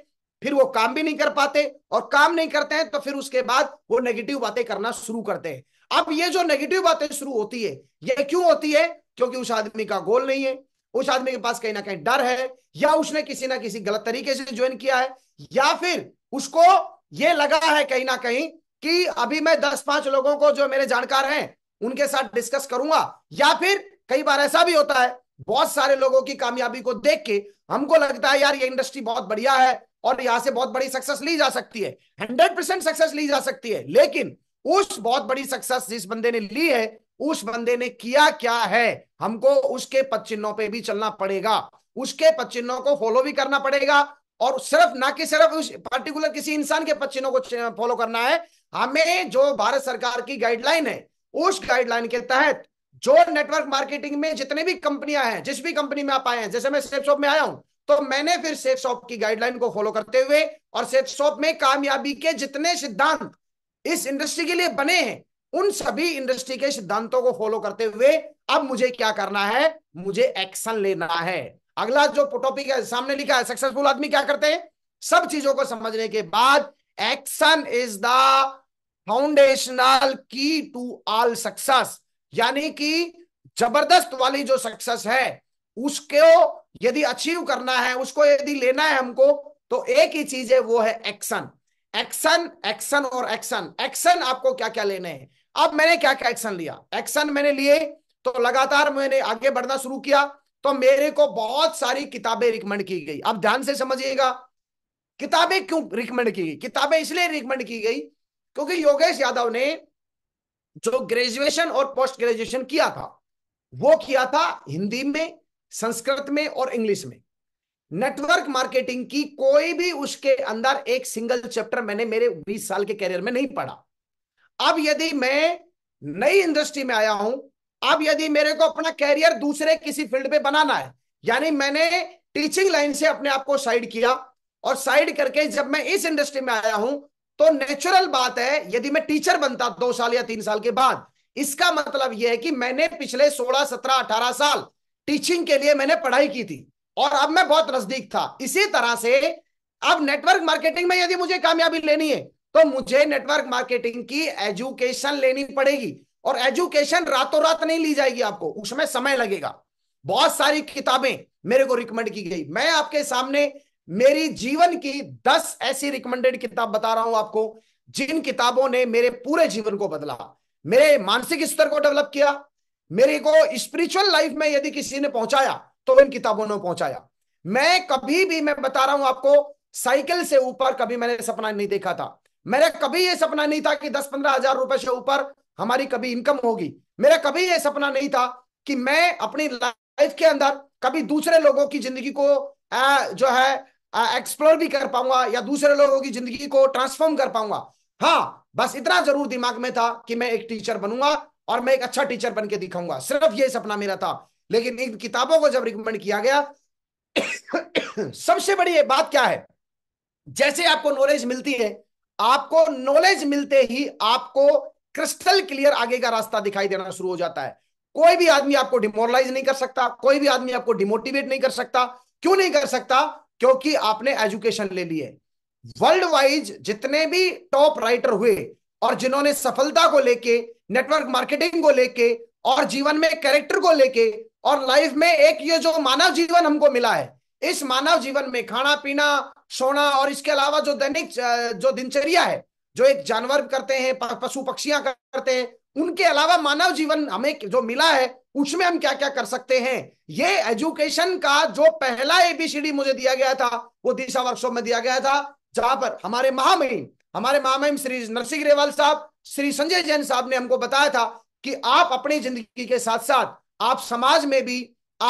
फिर वो काम भी नहीं कर पाते और काम नहीं करते हैं तो फिर उसके बाद वो नेगेटिव बातें करना शुरू करते हैं अब ये जो नेगेटिव बातें शुरू होती है ये क्यों होती है क्योंकि उस आदमी का गोल नहीं है उस आदमी के पास कहीं ना कहीं डर है या उसने किसी ना किसी गलत तरीके से ज्वाइन किया है या फिर उसको यह लगा है कहीं ना कहीं कि अभी मैं दस पांच लोगों को जो मेरे जानकार हैं उनके साथ डिस्कस करूंगा या फिर कई बार ऐसा भी होता है बहुत सारे लोगों की कामयाबी को देख के हमको लगता है यार ये इंडस्ट्री बहुत बढ़िया है और यहां से बहुत बड़ी सक्सेस ली जा सकती है हंड्रेड परसेंट सक्सेस ली जा सकती है लेकिन उस बहुत बड़ी सक्सेस जिस बंदे ने ली है उस बंदे ने किया क्या है हमको उसके पद चिन्हों पर भी चलना पड़ेगा उसके पद चिन्हों को फॉलो भी करना पड़ेगा और सिर्फ ना कि सिर्फ उस पर्टिकुलर किसी इंसान के पद चिन्हों को फॉलो करना है हमें जो भारत सरकार की गाइडलाइन है उस गाइडलाइन के तहत जो नेटवर्क मार्केटिंग में जितने भी कंपनियां हैं जिस भी कंपनी में आप आए हैं जैसे मैं सेफ शॉप में आया हूं तो मैंने फिर सेफ शॉप की गाइडलाइन को फॉलो करते हुए और सेफ शॉप में कामयाबी के जितने सिद्धांत इस इंडस्ट्री के लिए बने हैं उन सभी इंडस्ट्री के सिद्धांतों को फॉलो करते हुए अब मुझे क्या करना है मुझे एक्शन लेना है अगला जो टॉपिक है सामने लिखा है सक्सेसफुल आदमी क्या करते हैं सब चीजों को समझने के बाद action is the foundational key to all success यानी कि जबरदस्त वाली जो सक्सेस है उसको यदि अचीव करना है उसको यदि लेना है हमको तो एक ही चीज है वो है एक्शन एक्शन एक्शन और एक्शन एक्शन आपको क्या क्या लेने हैं अब मैंने क्या क्या एक्शन लिया एक्शन मैंने लिए तो लगातार मैंने आगे बढ़ना शुरू किया तो मेरे को बहुत सारी किताबें रिकमेंड की गई अब ध्यान से समझिएगा किताबें क्यों रिकमेंड की गई किताबें इसलिए रिकमेंड की गई क्योंकि योगेश यादव ने जो ग्रेजुएशन और पोस्ट ग्रेजुएशन किया था वो किया था हिंदी में संस्कृत में और इंग्लिश में नेटवर्क मार्केटिंग की कोई भी उसके अंदर एक सिंगल चैप्टर मैंने मेरे 20 साल के करियर में नहीं पढ़ा अब यदि मैं नई इंडस्ट्री में आया हूं अब यदि मेरे को अपना कैरियर दूसरे किसी फील्ड में बनाना है यानी मैंने टीचिंग लाइन से अपने आप को साइड किया और साइड करके जब मैं इस इंडस्ट्री में आया हूं तो नेचुरल बात है यदि मैं टीचर बनता दो साल या तीन साल के बाद इसका मतलब यह है कि मैंने पिछले सोलह सत्रह अठारह साल टीचिंग के लिए मैंने पढ़ाई की थी और अब मैं बहुत नजदीक था इसी तरह से अब नेटवर्क मार्केटिंग में यदि मुझे कामयाबी लेनी है तो मुझे नेटवर्क मार्केटिंग की एजुकेशन लेनी पड़ेगी और एजुकेशन रातों रात नहीं ली जाएगी आपको उसमें समय लगेगा बहुत सारी किताबें मेरे को रिकमेंड की गई मैं आपके सामने मेरी जीवन की दस ऐसी रिकमेंडेड किताब बता रहा हूं आपको जिन किताबों ने मेरे पूरे जीवन को बदला मेरे मानसिक स्तर को डेवलप किया मेरे को स्पिरिचुअल लाइफ में यदि किसी ने पहुंचाया तो इन किताबों ने पहुंचाया मैं कभी भी मैं बता रहा हूं आपको साइकिल से ऊपर कभी मैंने सपना नहीं देखा था मेरा कभी ये सपना नहीं था कि दस पंद्रह हजार रुपए से ऊपर हमारी कभी इनकम होगी मेरा कभी ये सपना नहीं था कि मैं अपनी लाइफ के अंदर कभी दूसरे लोगों की जिंदगी को आ, जो है एक्सप्लोर भी कर पाऊंगा या दूसरे लोगों की जिंदगी को ट्रांसफॉर्म कर पाऊंगा हाँ बस इतना जरूर दिमाग में था कि मैं एक टीचर बनूंगा और मैं एक अच्छा टीचर बन के दिखाऊंगा सिर्फ ये सपना मेरा था लेकिन इन किताबों को जब रिकमेंड किया गया सबसे बड़ी बात क्या है जैसे आपको नॉलेज मिलती है आपको नॉलेज मिलते ही आपको क्रिस्टल क्लियर आगे का रास्ता दिखाई देना शुरू हो जाता है कोई भी आदमी आपको डिमोरलाइज नहीं कर सकता कोई भी आदमी आपको डिमोटिवेट नहीं कर सकता क्यों नहीं कर सकता क्योंकि आपने एजुकेशन ले ली है वर्ल्ड वाइज जितने भी टॉप राइटर हुए और जिन्होंने सफलता को लेके नेटवर्क मार्केटिंग को लेके और जीवन में कैरेक्टर को लेके और लाइफ में एक ये जो मानव जीवन हमको मिला है इस मानव जीवन में खाना पीना सोना और इसके अलावा जो दैनिक जो दिनचर्या है जो एक जानवर करते हैं पशु पक्षियां करते हैं उनके अलावा मानव जीवन हमें जो मिला है उसमें हम क्या क्या कर सकते हैं ये एजुकेशन का जो पहला एबीसीडी मुझे दिया गया था वो दिशा वर्कशॉप में दिया गया था जहां पर हमारे महामहिम हमारे महामहिम श्री नरसिंह ग्रेवाल साहब श्री संजय जैन साहब ने हमको बताया था कि आप अपनी जिंदगी के साथ साथ आप समाज में भी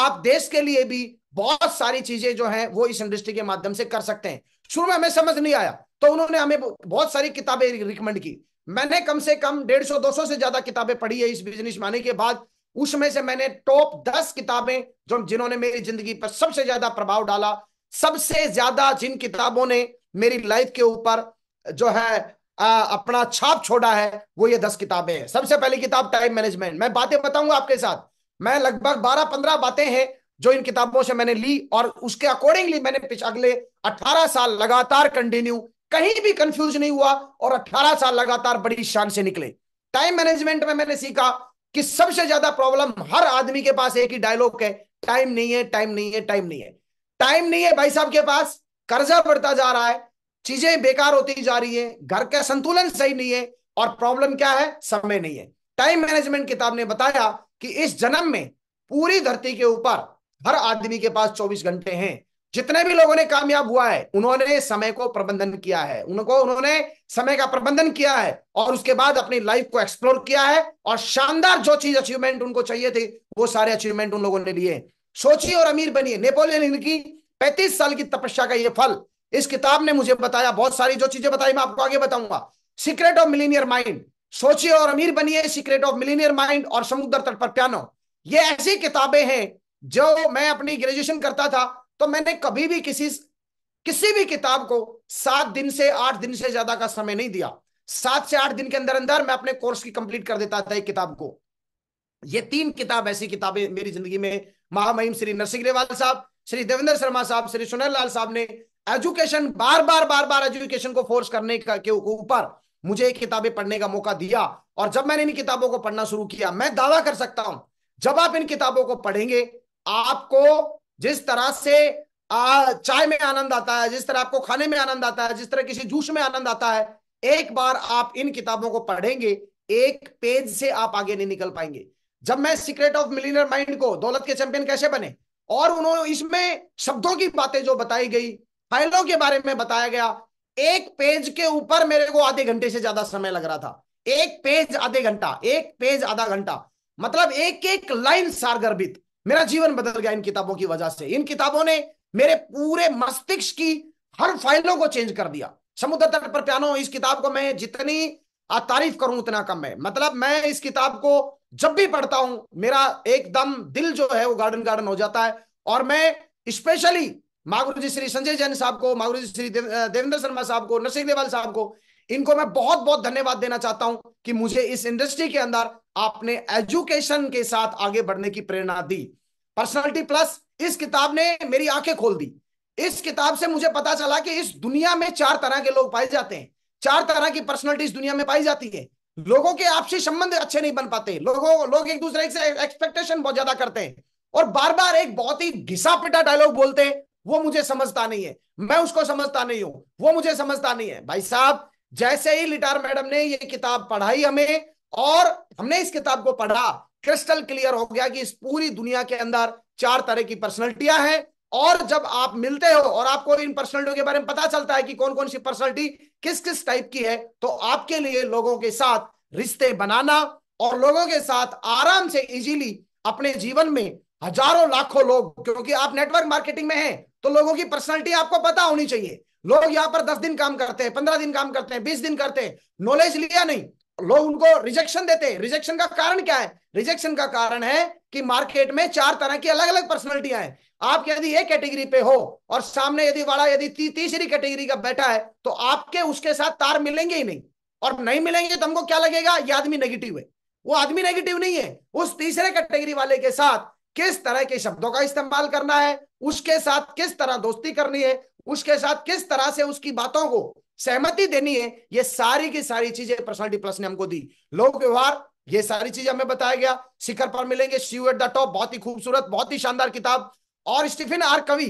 आप देश के लिए भी बहुत सारी चीजें जो है वो इस इंडस्ट्री के माध्यम से कर सकते हैं शुरू में हमें समझ नहीं आया तो उन्होंने हमें बहुत सारी किताबें रिकमेंड की मैंने कम से कम डेढ़ सौ दो सौ से ज्यादा किताबें पढ़ी है इस बिजनेस में आने के बाद उसमें से मैंने टॉप दस किताबें जो जिन्होंने मेरी जिंदगी पर सबसे ज्यादा प्रभाव डाला सबसे ज्यादा जिन किताबों ने मेरी लाइफ के ऊपर जो है आ, अपना छाप छोड़ा है वो ये दस किताबें हैं सबसे पहली किताब टाइम मैनेजमेंट मैं बातें बताऊंगा आपके साथ मैं लगभग बारह पंद्रह बातें हैं जो इन किताबों से मैंने ली और उसके अकॉर्डिंगली मैंने अगले 18 साल लगातार कंटिन्यू कहीं भी कंफ्यूज नहीं हुआ और 18 साल लगातार बड़ी शान से निकले टाइम मैनेजमेंट में मैंने सीखा कि सबसे ज्यादा प्रॉब्लम हर आदमी के पास एक ही डायलॉग है टाइम नहीं है टाइम नहीं है टाइम नहीं है टाइम नहीं है भाई साहब के पास कर्जा बढ़ता जा रहा है चीजें बेकार होती जा रही है घर का संतुलन सही नहीं है और प्रॉब्लम क्या है समय नहीं है टाइम मैनेजमेंट किताब ने बताया कि इस जन्म में पूरी धरती के ऊपर हर आदमी के पास 24 घंटे हैं जितने भी लोगों ने कामयाब हुआ है उन्होंने समय को प्रबंधन किया है उनको उन्होंने समय का प्रबंधन किया है और उसके बाद अपनी लाइफ को एक्सप्लोर किया है और शानदार जो चीज अचीवमेंट उनको चाहिए थी वो सारे अचीवमेंट उन लोगों ने लिए सोचिए और अमीर बनिए नेपोलियन हिल की पैंतीस साल की तपस्या का ये फल इस किताब ने मुझे बताया बहुत सारी जो चीजें बताई मैं आपको आगे बताऊंगा सीक्रेट ऑफ मिलीनियर माइंड सोचिए और अमीर बनिए सीक्रेट ऑफ मिलीनियर माइंड और समुद्र तट पर प्यानो ये ऐसी किताबें हैं जो मैं अपनी ग्रेजुएशन करता था तो मैंने कभी भी किसी किसी भी किताब को सात दिन से आठ दिन से ज्यादा का समय नहीं दिया सात से आठ दिन के अंदर अंदर मैं अपने कोर्स की कंप्लीट कर देता था एक किताब को ये तीन किताब ऐसी किताबें मेरी जिंदगी में महामहिम श्री नरसिंह ग्रेवाल साहब श्री देवेंद्र शर्मा साहब श्री सुनल लाल साहब ने एजुकेशन बार बार बार बार एजुकेशन को फोर्स करने का के ऊपर मुझे किताबें पढ़ने का मौका दिया और जब मैंने इन किताबों को पढ़ना शुरू किया मैं दावा कर सकता हूं जब आप इन किताबों को पढ़ेंगे आपको जिस तरह से आ, चाय में आनंद आता है जिस तरह आपको खाने में आनंद आता है जिस तरह किसी जूस में आनंद आता है एक बार आप इन किताबों को पढ़ेंगे एक पेज से आप आगे नहीं निकल पाएंगे जब मैं सीक्रेट ऑफ मिलीनियर माइंड को दौलत के चैंपियन कैसे बने और उन्होंने इसमें शब्दों की बातें जो बताई गई फाइलों के बारे में बताया गया एक पेज के ऊपर मेरे को आधे घंटे से ज्यादा समय लग रहा था एक पेज आधे घंटा एक पेज आधा घंटा मतलब एक एक लाइन सारगर्भित मेरा जीवन बदल गया इन किताबों की वजह से इन किताबों ने मेरे पूरे मस्तिष्क की हर फाइलों को चेंज कर दिया समुद्र तट पर प्यानो इस किताब को मैं जितनी तारीफ करूं उतना कम है मतलब मैं इस किताब को जब भी पढ़ता हूं मेरा एकदम दिल जो है वो गार्डन गार्डन हो जाता है और मैं स्पेशली मागुरु जी श्री संजय जैन साहब को मागुरु जी श्री देवेंद्र शर्मा साहब को नरसिंह देवाल साहब को इनको मैं बहुत बहुत धन्यवाद देना चाहता हूं कि मुझे इस इंडस्ट्री के अंदर आपने एजुकेशन के साथ आगे बढ़ने की प्रेरणा दी पर्सनालिटी प्लस इस किताब ने मेरी आंखें खोल दी इस किताब से मुझे पता चला कि इस दुनिया में चार तरह के लोग पाए जाते हैं चार तरह की पर्सनैलिटी इस दुनिया में पाई जाती है लोगों के आपसी संबंध अच्छे नहीं बन पाते लोगों लोग एक दूसरे से एक्सपेक्टेशन बहुत ज्यादा करते हैं और बार बार एक बहुत ही घिसा पिटा डायलॉग बोलते हैं वो मुझे समझता नहीं है मैं उसको समझता नहीं हूं वो मुझे समझता नहीं है भाई साहब जैसे ही लिटार मैडम ने ये किताब पढ़ाई हमें और हमने इस किताब को पढ़ा क्रिस्टल क्लियर हो गया कि इस पूरी दुनिया के अंदर चार तरह की पर्सनलिटियां हैं और जब आप मिलते हो और आपको इन पर्सनलिटियों के बारे में पता चलता है कि कौन कौन सी पर्सनलिटी किस किस टाइप की है तो आपके लिए लोगों के साथ रिश्ते बनाना और लोगों के साथ आराम से इजीली अपने जीवन में हजारों लाखों लोग क्योंकि आप नेटवर्क मार्केटिंग में हैं तो लोगों की पर्सनैलिटी आपको पता होनी चाहिए लोग यहाँ पर दस दिन काम करते हैं पंद्रह दिन काम करते हैं बीस दिन करते हैं नॉलेज लिया नहीं लोग उनको रिजेक्शन देते हैं रिजेक्शन का कारण क्या है रिजेक्शन का कारण है कि मार्केट में चार तरह की अलग अलग पर्सनैलिटियां हैं आप यदि एक कैटेगरी पे हो और सामने यदि वाला यदि ती, तीसरी कैटेगरी का बैठा है तो आपके उसके साथ तार मिलेंगे ही नहीं और नहीं मिलेंगे तो हमको क्या लगेगा ये आदमी नेगेटिव है वो आदमी नेगेटिव नहीं है उस तीसरे कैटेगरी वाले के साथ किस तरह के शब्दों का इस्तेमाल करना है उसके साथ किस तरह दोस्ती करनी है उसके साथ किस तरह से उसकी बातों को सहमति देनी है ये सारी की सारी चीजें पर्सनालिटी प्लस ने हमको दी लोक व्यवहार ये सारी चीजें हमें बताया गया शिखर पर मिलेंगे शिव एट द टॉप बहुत ही खूबसूरत बहुत ही शानदार किताब और स्टीफिन आर कवि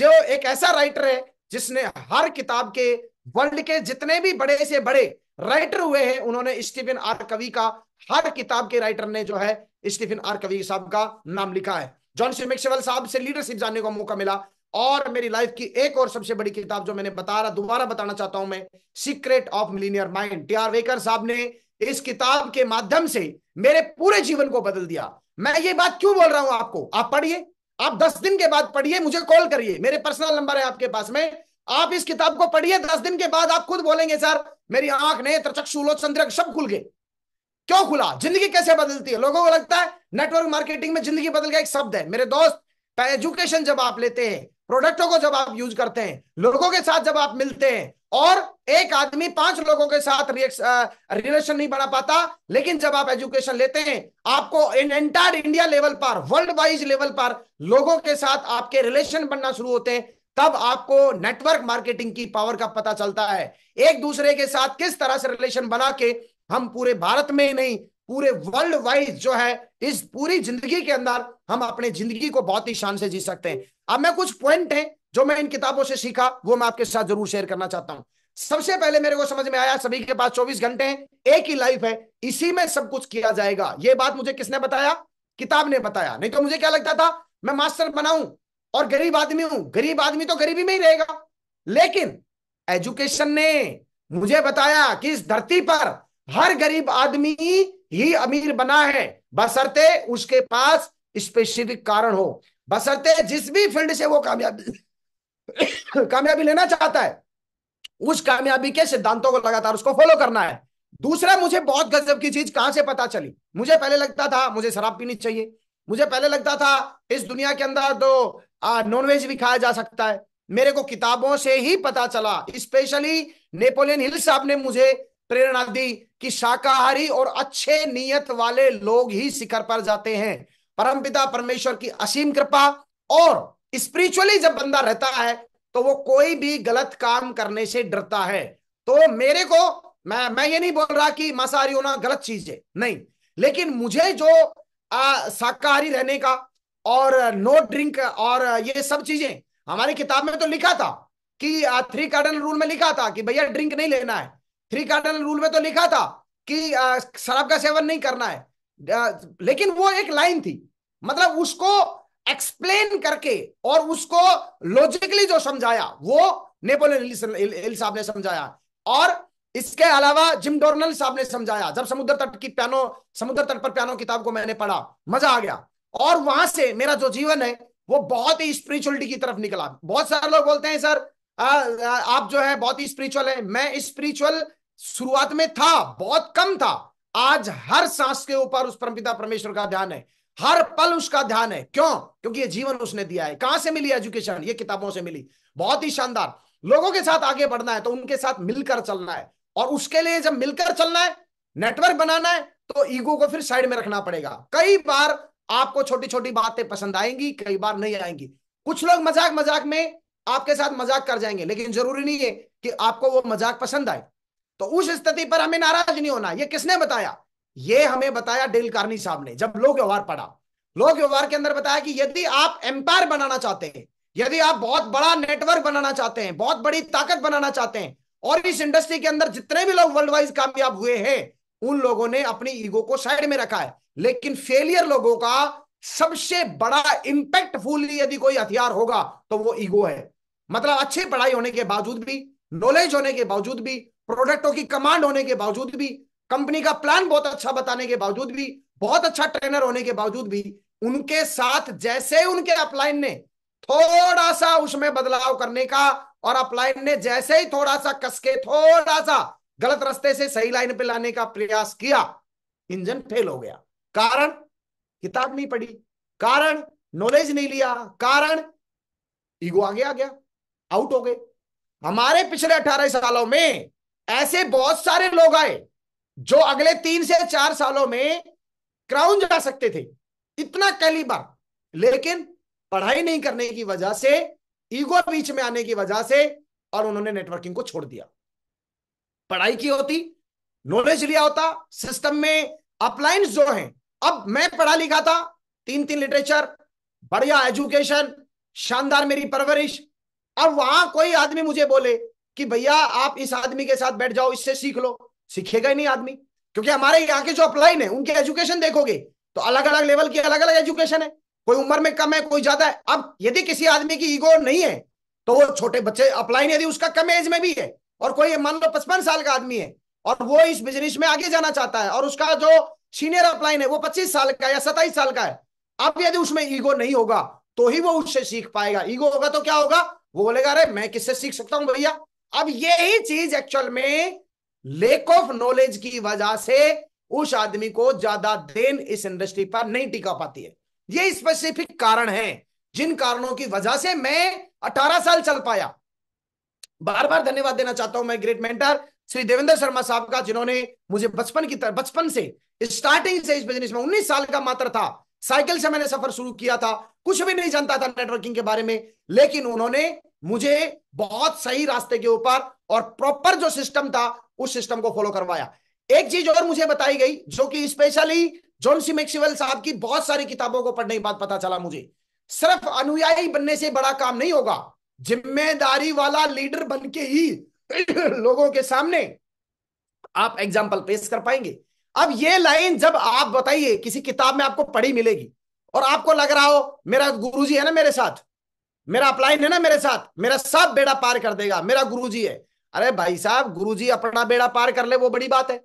जो एक ऐसा राइटर है जिसने हर किताब के वर्ल्ड के जितने भी बड़े से बड़े राइटर हुए हैं उन्होंने स्टीफिन आर कवि का हर किताब के राइटर ने जो है स्टीफिन आर कवि साहब का नाम लिखा है जॉन सी साहब से लीडरशिप जानने का मौका मिला और मेरी लाइफ की एक और सबसे बड़ी किताब जो मैंने बता रहा दोबारा बताना चाहता हूं मैं secret of millionaire mind T Harv Eker साहब ने इस किताब के माध्यम से मेरे पूरे जीवन को बदल दिया मैं ये बात क्यों बोल रहा हूं आपको आप पढ़िए आप दस दिन के बाद पढ़िए मुझे कॉल करिए मेरे पर्सनल नंबर है आपके पास में आप इस किताब को पढ़िए दस दिन के बाद आप खुद बोलेंगे सर मेरी आंख ने त्रिचक्षुलो चंद्रक सब खुल गए क्यों खुला जिंदगी कैसे बदलती है लोगों को लगता है नेटवर्क मार्केटिंग में जिंदगी बदल गया एक शब्द है मेरे दोस्त एजुकेशन जब आप लेते हैं प्रोडक्टों को जब आप यूज करते हैं लोगों के साथ जब आप मिलते हैं और एक आदमी पांच लोगों के साथ रिलेशन नहीं बना पाता लेकिन जब आप एजुकेशन लेते हैं आपको इन एंटायर इंडिया लेवल पर वर्ल्ड वाइज लेवल पर लोगों के साथ आपके रिलेशन बनना शुरू होते हैं तब आपको नेटवर्क मार्केटिंग की पावर का पता चलता है एक दूसरे के साथ किस तरह से रिलेशन बना के हम पूरे भारत में ही नहीं पूरे वर्ल्ड वाइज जो है इस पूरी जिंदगी के अंदर हम अपने जिंदगी को बहुत ही शान से जी सकते हैं अब मैं कुछ पॉइंट है जो मैं इन किताबों से सीखा वो मैं आपके साथ जरूर शेयर करना चाहता हूं सबसे पहले मेरे को समझ में आया सभी के पास 24 घंटे हैं एक ही लाइफ है इसी में सब कुछ किया जाएगा ये बात मुझे किसने बताया किताब ने बताया नहीं तो मुझे क्या लगता था मैं मास्टर बनाऊं और गरीब आदमी हूं गरीब आदमी तो गरीबी में ही रहेगा लेकिन एजुकेशन ने मुझे बताया कि इस धरती पर हर गरीब आदमी ही अमीर बना है बसरते उसके पास स्पेसिफिक कारण हो बसरते जिस भी फील्ड से वो कामयाबी कामयाबी लेना चाहता है उस कामयाबी के सिद्धांतों को लगातार उसको फॉलो करना है दूसरा मुझे बहुत गजब की चीज कहां से पता चली मुझे पहले लगता था मुझे शराब पीनी चाहिए मुझे पहले लगता था इस दुनिया के अंदर तो नॉनवेज भी खाया जा सकता है मेरे को किताबों से ही पता चला स्पेशली नेपोलियन हिल साहब ने मुझे प्रेरणा दी कि शाकाहारी और अच्छे नियत वाले लोग ही शिखर पर जाते हैं परमपिता परमेश्वर की असीम कृपा और स्पिरिचुअली जब बंदा रहता है तो वो कोई भी गलत काम करने से डरता है तो मेरे को मैं मैं ये नहीं बोल रहा कि मांसाहारी होना गलत चीज है नहीं लेकिन मुझे जो शाकाहारी रहने का और नो ड्रिंक और ये सब चीजें हमारी किताब में तो लिखा था कि थ्री कार्डन रूल में लिखा था कि भैया ड्रिंक नहीं लेना है थ्री कार्डनल रूल में तो लिखा था कि शराब का सेवन नहीं करना है लेकिन वो एक लाइन थी मतलब उसको एक्सप्लेन करके और उसको लॉजिकली जो समझाया वो नेपोलियन हिल साहब ने समझाया और इसके अलावा जिम डोरनल साहब ने समझाया जब समुद्र तट की प्यानो समुद्र तट पर प्यानो किताब को मैंने पढ़ा मजा आ गया और वहां से मेरा जो जीवन है वो बहुत ही स्पिरिचुअलिटी की तरफ निकला बहुत सारे लोग बोलते हैं सर आ, आ, आप जो है बहुत ही स्पिरिचुअल है मैं स्पिरिचुअल शुरुआत में था बहुत कम था आज हर सांस के ऊपर उस परमपिता परमेश्वर का ध्यान है हर पल उसका ध्यान है क्यों क्योंकि ये जीवन उसने दिया है कहां से मिली एजुकेशन ये किताबों से मिली बहुत ही शानदार लोगों के साथ आगे बढ़ना है तो उनके साथ मिलकर चलना है और उसके लिए जब मिलकर चलना है नेटवर्क बनाना है तो ईगो को फिर साइड में रखना पड़ेगा कई बार आपको छोटी छोटी बातें पसंद आएंगी कई बार नहीं आएंगी कुछ लोग मजाक मजाक में आपके साथ मजाक कर जाएंगे लेकिन जरूरी नहीं है कि आपको वो मजाक पसंद आए तो उस स्थिति पर हमें नाराज नहीं होना ये किसने बताया ये हमें बताया डेल कार्नी साहब ने जब लोक व्यवहार पढ़ा लोक व्यवहार के अंदर बताया कि यदि आप एम्पायर बनाना चाहते हैं यदि आप बहुत बड़ा नेटवर्क बनाना चाहते हैं बहुत बड़ी ताकत बनाना चाहते हैं और इस इंडस्ट्री के अंदर जितने भी लोग वर्ल्ड वाइज कामयाब हुए हैं उन लोगों ने अपनी ईगो को साइड में रखा है लेकिन फेलियर लोगों का सबसे बड़ा इंपैक्टफुल यदि कोई हथियार होगा तो वो ईगो है मतलब अच्छी पढ़ाई होने के बावजूद भी नॉलेज होने के बावजूद भी प्रोडक्टों की कमांड होने के बावजूद भी कंपनी का प्लान बहुत अच्छा बताने के बावजूद भी बहुत अच्छा ट्रेनर होने के बावजूद भी उनके साथ जैसे उनके अपलाइन ने थोड़ा सा उसमें बदलाव करने का और अपलाइन ने जैसे ही थोड़ा सा कसके थोड़ा सा गलत रास्ते से सही लाइन पे लाने का प्रयास किया इंजन फेल हो गया कारण किताब नहीं पढ़ी कारण नॉलेज नहीं लिया कारण ईगो आगे आ गया आउट हो गए हमारे पिछले अठारह सालों में ऐसे बहुत सारे लोग आए जो अगले तीन से चार सालों में क्राउन जा सकते थे इतना बार लेकिन पढ़ाई नहीं करने की वजह से ईगो बीच में आने की वजह से और उन्होंने नेटवर्किंग को छोड़ दिया पढ़ाई की होती नॉलेज लिया होता सिस्टम में अपलाइन जो है अब मैं पढ़ा लिखा था तीन तीन लिटरेचर बढ़िया एजुकेशन शानदार मेरी परवरिश और वहां कोई आदमी मुझे बोले कि भैया आप इस आदमी के साथ बैठ जाओ इससे सीख लो सीखेगा ही नहीं आदमी क्योंकि हमारे यहाँ के जो अपलाइन है उनके एजुकेशन देखोगे तो अलग अलग लेवल की अलग अलग एजुकेशन है कोई उम्र में कम है कोई ज्यादा है अब यदि किसी आदमी की ईगो नहीं है तो वो छोटे बच्चे अपलाइन यदि उसका कम एज में भी है और कोई मान लो पचपन साल का आदमी है और वो इस बिजनेस में आगे जाना चाहता है और उसका जो सीनियर अपलाइन है वो पच्चीस साल का या सताइस साल का है अब यदि उसमें ईगो नहीं होगा तो ही वो उससे सीख पाएगा ईगो होगा तो क्या होगा वो बोलेगा अरे मैं किससे सीख सकता हूँ भैया अब यही चीज एक्चुअल में लेक ऑफ नॉलेज की वजह से उस आदमी को ज्यादा देन इस इंडस्ट्री पर नहीं टिका पाती है ये स्पेसिफिक कारण है जिन कारणों की वजह से मैं 18 साल चल पाया बार बार धन्यवाद देना चाहता हूं मैं ग्रेट मेंटर श्री देवेंद्र शर्मा साहब का जिन्होंने मुझे बचपन की तरह बचपन से स्टार्टिंग से इस बिजनेस में 19 साल का मात्र था साइकिल से मैंने सफर शुरू किया था कुछ भी नहीं जानता था नेटवर्किंग के बारे में लेकिन उन्होंने मुझे बहुत सही रास्ते के ऊपर और प्रॉपर जो सिस्टम था उस सिस्टम को फॉलो करवाया एक चीज और मुझे बताई गई जो कि स्पेशली जॉन सी मैक्सिवेल साहब की बहुत सारी किताबों को पढ़ने के बाद पता चला मुझे सिर्फ अनुयायी बनने से बड़ा काम नहीं होगा जिम्मेदारी वाला लीडर बन के ही लोगों के सामने आप एग्जाम्पल पेश कर पाएंगे अब ये लाइन जब आप बताइए किसी किताब में आपको पढ़ी मिलेगी और आपको लग रहा हो मेरा गुरुजी है ना मेरे साथ मेरा अपलाइन है ना मेरे साथ मेरा सब बेड़ा पार कर देगा मेरा गुरुजी है अरे भाई साहब गुरुजी अपना बेड़ा पार कर ले वो बड़ी बात है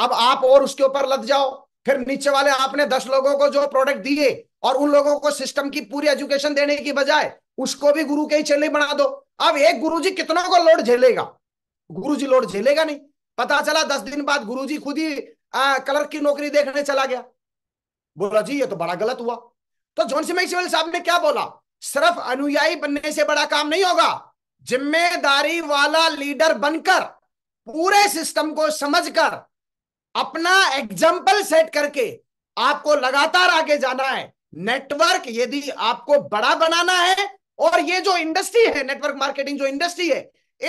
अब आप और उसके ऊपर लद जाओ फिर नीचे वाले आपने दस लोगों को जो प्रोडक्ट दिए और उन लोगों को सिस्टम की पूरी एजुकेशन देने की बजाय उसको भी गुरु के ही चेले बना दो अब एक गुरुजी कितनों को लोड झेलेगा गुरुजी लोड झेलेगा नहीं पता चला दस दिन बाद गुरुजी खुद ही कलर की नौकरी देखने चला गया बोला जी ये तो बड़ा गलत हुआ तो जॉन सिमेक्सिवल साहब ने क्या बोला सिर्फ अनुयायी बनने से बड़ा काम नहीं होगा जिम्मेदारी वाला लीडर बनकर पूरे सिस्टम को समझकर अपना एग्जाम्पल सेट करके आपको लगातार आगे जाना है नेटवर्क यदि आपको बड़ा बनाना है और ये जो इंडस्ट्री है नेटवर्क मार्केटिंग जो इंडस्ट्री है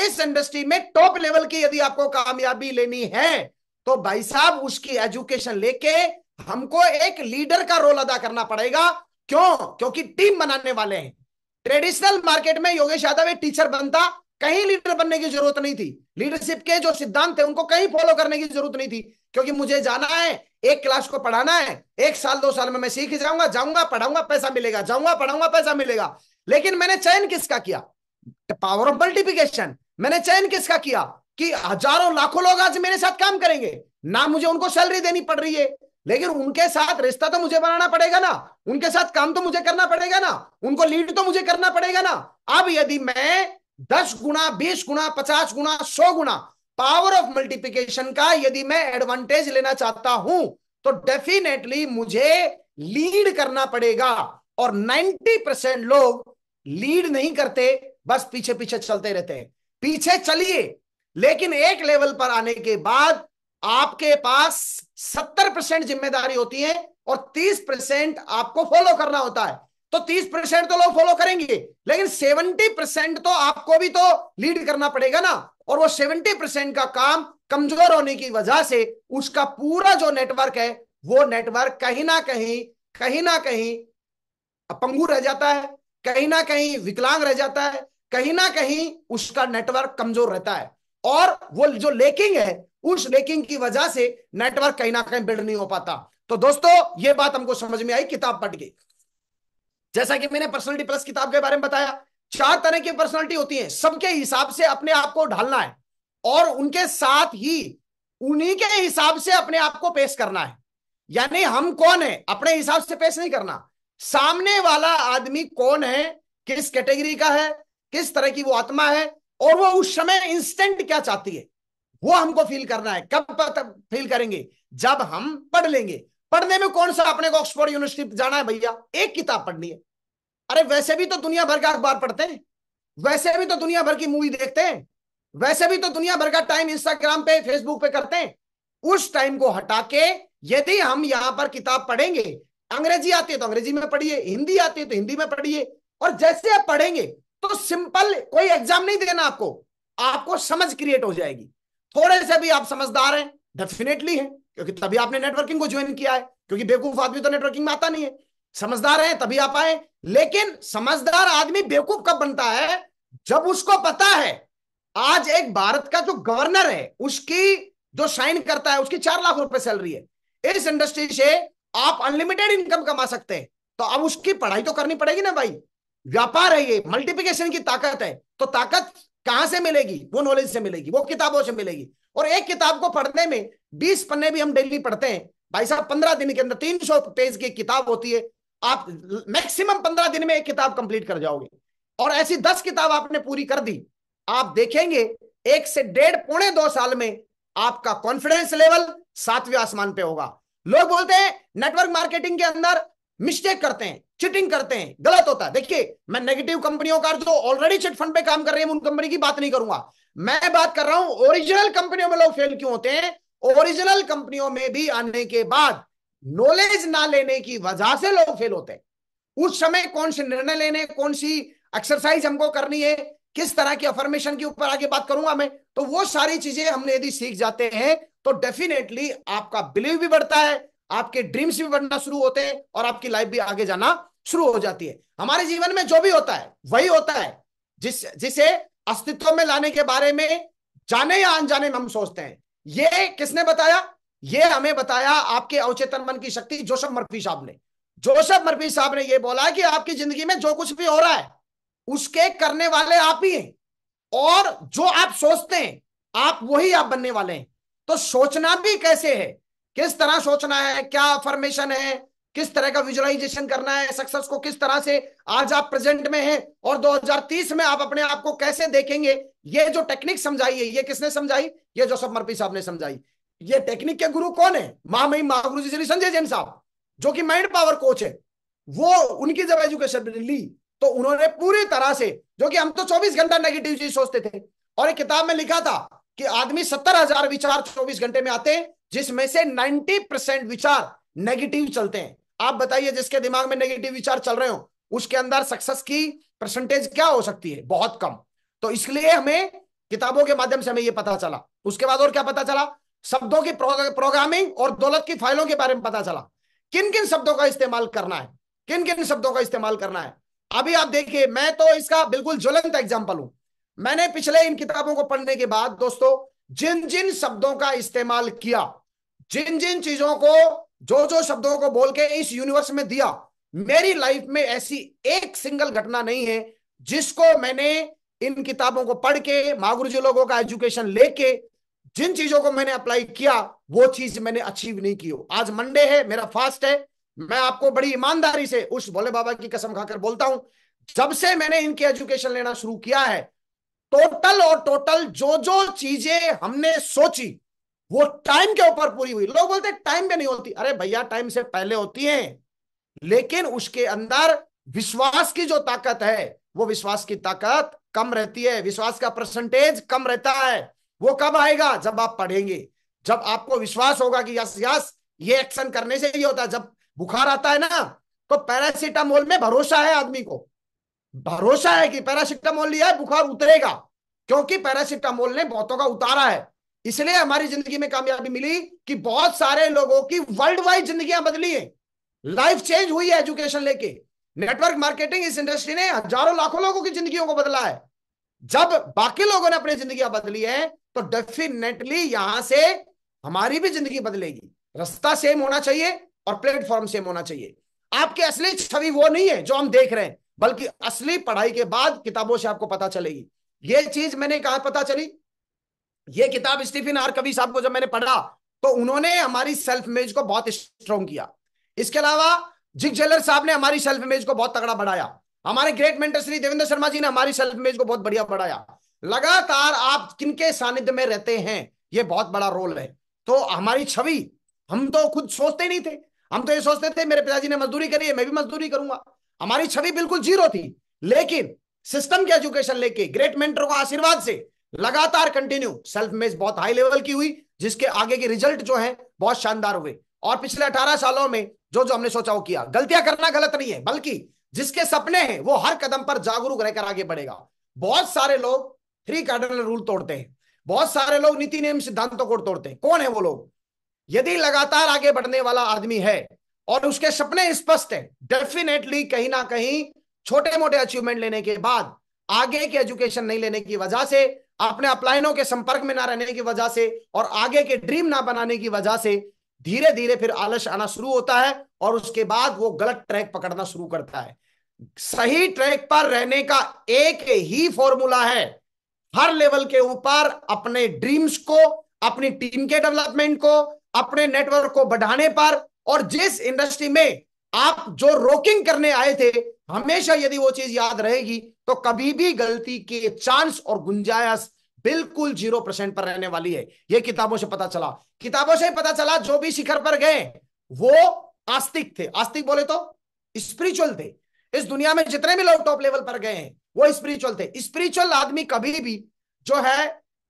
इस इंडस्ट्री में टॉप लेवल की यदि आपको कामयाबी लेनी है तो भाई साहब उसकी एजुकेशन लेके हमको एक लीडर का रोल अदा करना पड़ेगा क्यों क्योंकि टीम बनाने वाले हैं ट्रेडिशनल मार्केट में योगेश यादव एक टीचर बनता कहीं लीडर बनने की जरूरत नहीं थी लीडरशिप के जो सिद्धांत थे उनको कहीं फॉलो करने की जरूरत नहीं थी क्योंकि मुझे जाना है एक क्लास को पढ़ाना है एक साल दो साल में मैं सीख जाऊंगा जाऊंगा पढ़ाऊंगा पैसा मिलेगा जाऊंगा पढ़ाऊंगा पैसा मिलेगा लेकिन मैंने चयन किसका किया पावर ऑफ मल्टीप्लीकेशन मैंने चयन किसका किया कि हजारों लाखों लोग आज मेरे साथ काम करेंगे ना मुझे उनको सैलरी देनी पड़ रही है लेकिन उनके साथ रिश्ता तो मुझे बनाना पड़ेगा ना उनके साथ काम तो मुझे करना पड़ेगा ना उनको लीड तो मुझे करना पड़ेगा ना अब यदि मैं दस गुना बीस गुना पचास गुना सौ गुना पावर ऑफ मल्टीप्लीकेशन का यदि मैं एडवांटेज लेना चाहता हूं तो डेफिनेटली मुझे लीड करना पड़ेगा और 90 परसेंट लोग लीड नहीं करते बस पीछे पीछे चलते रहते हैं पीछे चलिए लेकिन एक लेवल पर आने के बाद आपके पास सत्तर परसेंट जिम्मेदारी होती है और तीस परसेंट आपको फॉलो करना होता है तो तीस परसेंट तो लोग फॉलो करेंगे लेकिन सेवेंटी परसेंट तो आपको भी तो लीड करना पड़ेगा ना और वो सेवेंटी परसेंट का काम कमजोर होने की वजह से उसका पूरा जो नेटवर्क है वो नेटवर्क कहीं ना कहीं कहीं ना कहीं अपंगू रह जाता है कहीं ना कहीं विकलांग रह जाता है कहीं ना कहीं उसका नेटवर्क कमजोर रहता है और वो जो लेकिंग है उस लेकिन की वजह से नेटवर्क कहीं ना कहीं बिल्ड नहीं हो पाता तो दोस्तों ये बात हमको समझ में आई किताब पढ़ के जैसा कि मैंने पर्सनलिटी प्लस किताब के बारे में बताया चार तरह की पर्सनलिटी होती है सबके हिसाब से अपने आप को ढालना है और उनके साथ ही उन्हीं के हिसाब से अपने आप को पेश करना है यानी हम कौन है अपने हिसाब से पेश नहीं करना सामने वाला आदमी कौन है किस कैटेगरी का है किस तरह की वो आत्मा है और वो उस समय इंस्टेंट क्या चाहती है वो हमको फील करना है कब तक फील करेंगे जब हम पढ़ लेंगे पढ़ने में कौन सा अपने को ऑक्सफोर्ड यूनिवर्सिटी जाना है भैया एक किताब पढ़नी है अरे वैसे भी तो दुनिया भर का अखबार पढ़ते हैं वैसे भी तो दुनिया भर की मूवी देखते हैं वैसे भी तो दुनिया भर का टाइम इंस्टाग्राम पे फेसबुक पे करते हैं उस टाइम को हटा के यदि हम यहां पर किताब पढ़ेंगे अंग्रेजी आती है तो अंग्रेजी में पढ़िए हिंदी आती है तो हिंदी में पढ़िए और जैसे आप पढ़ेंगे तो सिंपल कोई एग्जाम नहीं देना आपको आपको समझ क्रिएट हो जाएगी थोड़े से भी आप समझदार हैं डेफिनेटली है क्योंकि तभी आपने नेटवर्किंग को ज्वाइन किया है क्योंकि बेवकूफ आदमी तो नेटवर्किंग में आता नहीं है समझदार है तभी आप आए लेकिन समझदार आदमी बेवकूफ कब बनता है जब उसको पता है आज एक भारत का जो गवर्नर है उसकी जो साइन करता है उसकी चार लाख रुपए सैलरी है इस इंडस्ट्री से आप अनलिमिटेड इनकम कमा सकते हैं तो अब उसकी पढ़ाई तो करनी पड़ेगी ना भाई व्यापार है ये मल्टीप्लिकेशन की ताकत है तो ताकत कहां से मिलेगी वो नॉलेज से मिलेगी वो किताबों से मिलेगी और एक किताब को पढ़ने में बीस पन्ने भी हम डेली पढ़ते हैं भाई साहब पंद्रह दिन के अंदर तीन सौ पेज की किताब होती है आप मैक्सिमम पंद्रह दिन में एक किताब कंप्लीट कर जाओगे और ऐसी दस किताब आपने पूरी कर दी आप देखेंगे एक से डेढ़ पौने दो साल में आपका कॉन्फिडेंस लेवल सातवें आसमान पे होगा लोग बोलते हैं नेटवर्क मार्केटिंग के अंदर मिस्टेक करते हैं चिटिंग करते हैं गलत होता है देखिए मैं नेगेटिव कंपनियों का जो ऑलरेडी चिट फंड पे काम कर रहे हैं उन कंपनी की बात नहीं करूंगा मैं बात कर रहा हूं ओरिजिनल कंपनियों में लोग फेल क्यों होते हैं ओरिजिनल कंपनियों में भी आने के बाद नॉलेज ना लेने की वजह से लोग फेल होते हैं उस समय कौन से निर्णय लेने कौन सी एक्सरसाइज हमको करनी है किस तरह की अफर्मेशन के ऊपर आगे बात करूंगा मैं तो वो सारी चीजें हमने यदि सीख जाते हैं तो डेफिनेटली आपका बिलीव भी बढ़ता है आपके ड्रीम्स भी बढ़ना शुरू होते हैं और आपकी लाइफ भी आगे जाना शुरू हो जाती है हमारे जीवन में जो भी होता है वही होता है जिस जिसे अस्तित्व में लाने के बारे में जाने या अनजाने में हम सोचते हैं ये किसने बताया ये हमें बताया आपके अवचेतन मन की शक्ति जोसेफ मर्फी साहब ने जोशफ मर्फी साहब ने यह बोला कि आपकी जिंदगी में जो कुछ भी हो रहा है उसके करने वाले आप ही हैं और जो आप सोचते हैं आप वही आप बनने वाले हैं तो सोचना भी कैसे है किस तरह सोचना है क्या फॉर्मेशन है किस तरह का विजुअलाइजेशन करना है सक्सेस को किस तरह से आज आप प्रेजेंट में हैं और 2030 में आप अपने आप को कैसे देखेंगे ये जो टेक्निक समझाई है ये किसने समझाई ये जो सब मरपी साहब ने समझाई ये टेक्निक के गुरु कौन है महामहिम महागुरु जी श्री संजय जैन साहब जो कि माइंड पावर कोच है वो उनकी जब एजुकेशन ली तो उन्होंने पूरी तरह से जो कि हम तो 24 घंटा नेगेटिव चीज सोचते थे और एक किताब में लिखा था कि आदमी सत्तर हजार विचार चौबीस घंटे में आते हैं जिसमें से 90 परसेंट विचार नेगेटिव चलते हैं आप बताइए जिसके दिमाग में नेगेटिव विचार चल रहे हो उसके अंदर सक्सेस की परसेंटेज क्या हो सकती है बहुत कम तो इसलिए हमें किताबों के माध्यम से हमें यह पता चला उसके बाद और क्या पता चला शब्दों की प्रोग्रामिंग और दौलत की फाइलों के बारे में पता चला किन किन शब्दों का इस्तेमाल करना है किन किन शब्दों का इस्तेमाल करना है अभी आप देखिए मैं तो इसका बिल्कुल ज्वलंत एग्जाम्पल हूं मैंने पिछले इन किताबों को पढ़ने के बाद दोस्तों जिन जिन शब्दों का इस्तेमाल किया जिन जिन चीजों को जो जो शब्दों को बोल के इस यूनिवर्स में दिया मेरी लाइफ में ऐसी एक सिंगल घटना नहीं है जिसको मैंने इन किताबों को पढ़ के जी लोगों का एजुकेशन लेके जिन चीजों को मैंने अप्लाई किया वो चीज मैंने अचीव नहीं की हो आज मंडे है मेरा फास्ट है मैं आपको बड़ी ईमानदारी से उस भोले बाबा की कसम खाकर बोलता हूं जब से मैंने इनके एजुकेशन लेना शुरू किया है टोटल और टोटल जो जो चीजें हमने सोची वो टाइम के ऊपर पूरी हुई लोग बोलते टाइम में नहीं होती अरे भैया टाइम से पहले होती है लेकिन उसके अंदर विश्वास की जो ताकत है वो विश्वास की ताकत कम रहती है विश्वास का परसेंटेज कम रहता है वो कब आएगा जब आप पढ़ेंगे जब आपको विश्वास होगा कि यस यस ये एक्शन करने से ही होता है जब बुखार आता है ना तो पैरासिटामोल में भरोसा है आदमी को भरोसा है कि पैरासिटामोल लिया है बुखार उतरेगा क्योंकि पैरासिटामोल ने बहुतों का उतारा है इसलिए हमारी जिंदगी में कामयाबी मिली कि बहुत सारे लोगों की वर्ल्ड वाइड जिंदगी बदली है लाइफ चेंज हुई है एजुकेशन लेके नेटवर्क मार्केटिंग इस इंडस्ट्री ने हजारों लाखों लोगों की जिंदगियों को बदला है जब बाकी लोगों ने अपनी जिंदगी बदली है तो डेफिनेटली यहां से हमारी भी जिंदगी बदलेगी रास्ता सेम होना चाहिए और प्लेटफॉर्म सेम होना चाहिए आपकी असली छवि वो नहीं है जो हम देख रहे हैं बल्कि असली पढ़ाई के बाद किताबों से आपको पता चलेगी ये चीज मैंने कहा पता चली ये किताब स्टीफिन आर कवि साहब को जब मैंने पढ़ा तो उन्होंने हमारी सेल्फ इमेज को बहुत स्ट्रॉन्ग किया इसके अलावा जिग जेलर साहब ने हमारी सेल्फ इमेज को बहुत तगड़ा बढ़ाया हमारे ग्रेट मेंटर श्री देवेंद्र शर्मा जी ने हमारी सेल्फ इमेज को बहुत बढ़िया बढ़ाया लगातार आप किनके सानिध्य में रहते हैं ये बहुत बड़ा रोल है तो हमारी छवि हम तो खुद सोचते नहीं थे हम तो ये सोचते थे मेरे पिताजी ने मजदूरी करी है मैं भी मजदूरी करूंगा हमारी छवि बिल्कुल जीरो थी लेकिन सिस्टम के एजुकेशन लेके ग्रेट मेंटर को आशीर्वाद से लगातार कंटिन्यू सेल्फ इमेज बहुत हाई लेवल की हुई जिसके आगे के रिजल्ट जो है बहुत शानदार हुए और पिछले अठारह सालों में जो जो हमने सोचा वो किया गलतियां करना गलत नहीं है बल्कि जिसके सपने हैं वो हर कदम पर जागरूक रहकर आगे बढ़ेगा बहुत सारे लोग थ्री कार्डनल रूल तोड़ते हैं बहुत सारे लोग नीति नियम सिद्धांतों को तोड़ते हैं कौन है वो लोग यदि लगातार आगे बढ़ने वाला आदमी है और उसके सपने स्पष्ट है डेफिनेटली कहीं ना कहीं छोटे मोटे अचीवमेंट लेने के बाद आगे की एजुकेशन नहीं लेने की वजह से अपने अपलायनों के संपर्क में ना रहने की वजह से और आगे के ड्रीम ना बनाने की वजह से धीरे धीरे फिर आलस आना शुरू होता है और उसके बाद वो गलत ट्रैक पकड़ना शुरू करता है सही ट्रैक पर रहने का एक ही फॉर्मूला है हर लेवल के ऊपर अपने ड्रीम्स को अपनी टीम के डेवलपमेंट को अपने नेटवर्क को बढ़ाने पर और जिस इंडस्ट्री में आप जो रोकिंग करने आए थे हमेशा यदि वो चीज याद रहेगी तो कभी भी गलती के चांस और गुंजाइश बिल्कुल जीरो परसेंट पर रहने वाली है ये किताबों से पता चला किताबों से पता चला जो भी शिखर पर गए वो आस्तिक थे आस्तिक बोले तो स्पिरिचुअल थे इस दुनिया में जितने भी लोग टॉप लेवल पर गए हैं वो स्पिरिचुअल थे स्पिरिचुअल आदमी कभी भी जो है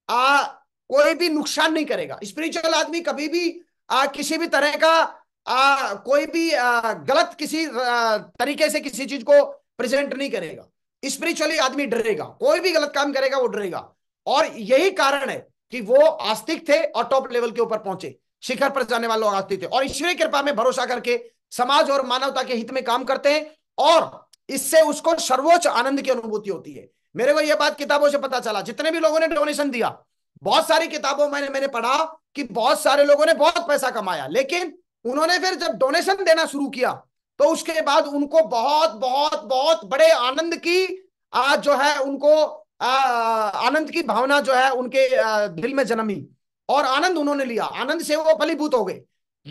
आ, कोई भी नुकसान नहीं करेगा स्पिरिचुअल आदमी कभी भी आ, किसी भी तरह का आ, कोई भी आ, गलत किसी आ, तरीके से किसी चीज को प्रेजेंट नहीं करेगा स्पिरिचुअली आदमी डरेगा कोई भी गलत काम करेगा वो डरेगा और यही कारण है कि वो आस्तिक थे और टॉप लेवल के ऊपर पहुंचे शिखर पर जाने वाले लोग आस्तिक थे और ईश्वरी कृपा में भरोसा करके समाज और मानवता के हित में काम करते हैं और इससे उसको सर्वोच्च आनंद की अनुभूति होती है मेरे को यह बात किताबों से पता चला जितने भी लोगों ने डोनेशन दिया बहुत सारी किताबों मैंने मैंने पढ़ा कि बहुत सारे लोगों ने बहुत पैसा कमाया लेकिन उन्होंने फिर जब डोनेशन देना शुरू किया तो उसके बाद उनको बहुत बहुत बहुत बड़े आनंद की आज जो है उनको आनंद की भावना जो है उनके दिल में जन्मी और आनंद उन्होंने लिया आनंद से वो फलीभूत हो गए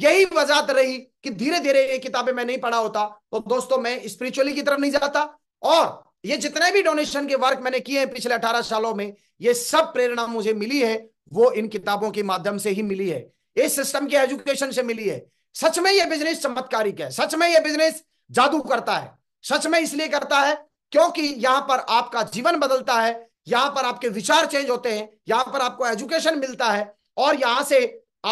यही वजह रही कि धीरे धीरे ये किताबें मैं नहीं पढ़ा होता तो दोस्तों मैं स्पिरिचुअली की तरफ नहीं जाता और ये जितने भी डोनेशन के वर्क मैंने किए हैं पिछले अठारह सालों में ये सब प्रेरणा मुझे मिली है वो इन किताबों के माध्यम से ही मिली है इस सिस्टम के एजुकेशन से मिली है सच में यह बिजनेस चमत्कारिक है सच में यह बिजनेस जादू करता है सच में इसलिए करता है क्योंकि यहां पर आपका जीवन बदलता है यहां पर आपके विचार चेंज होते हैं यहां पर आपको एजुकेशन मिलता है और यहां से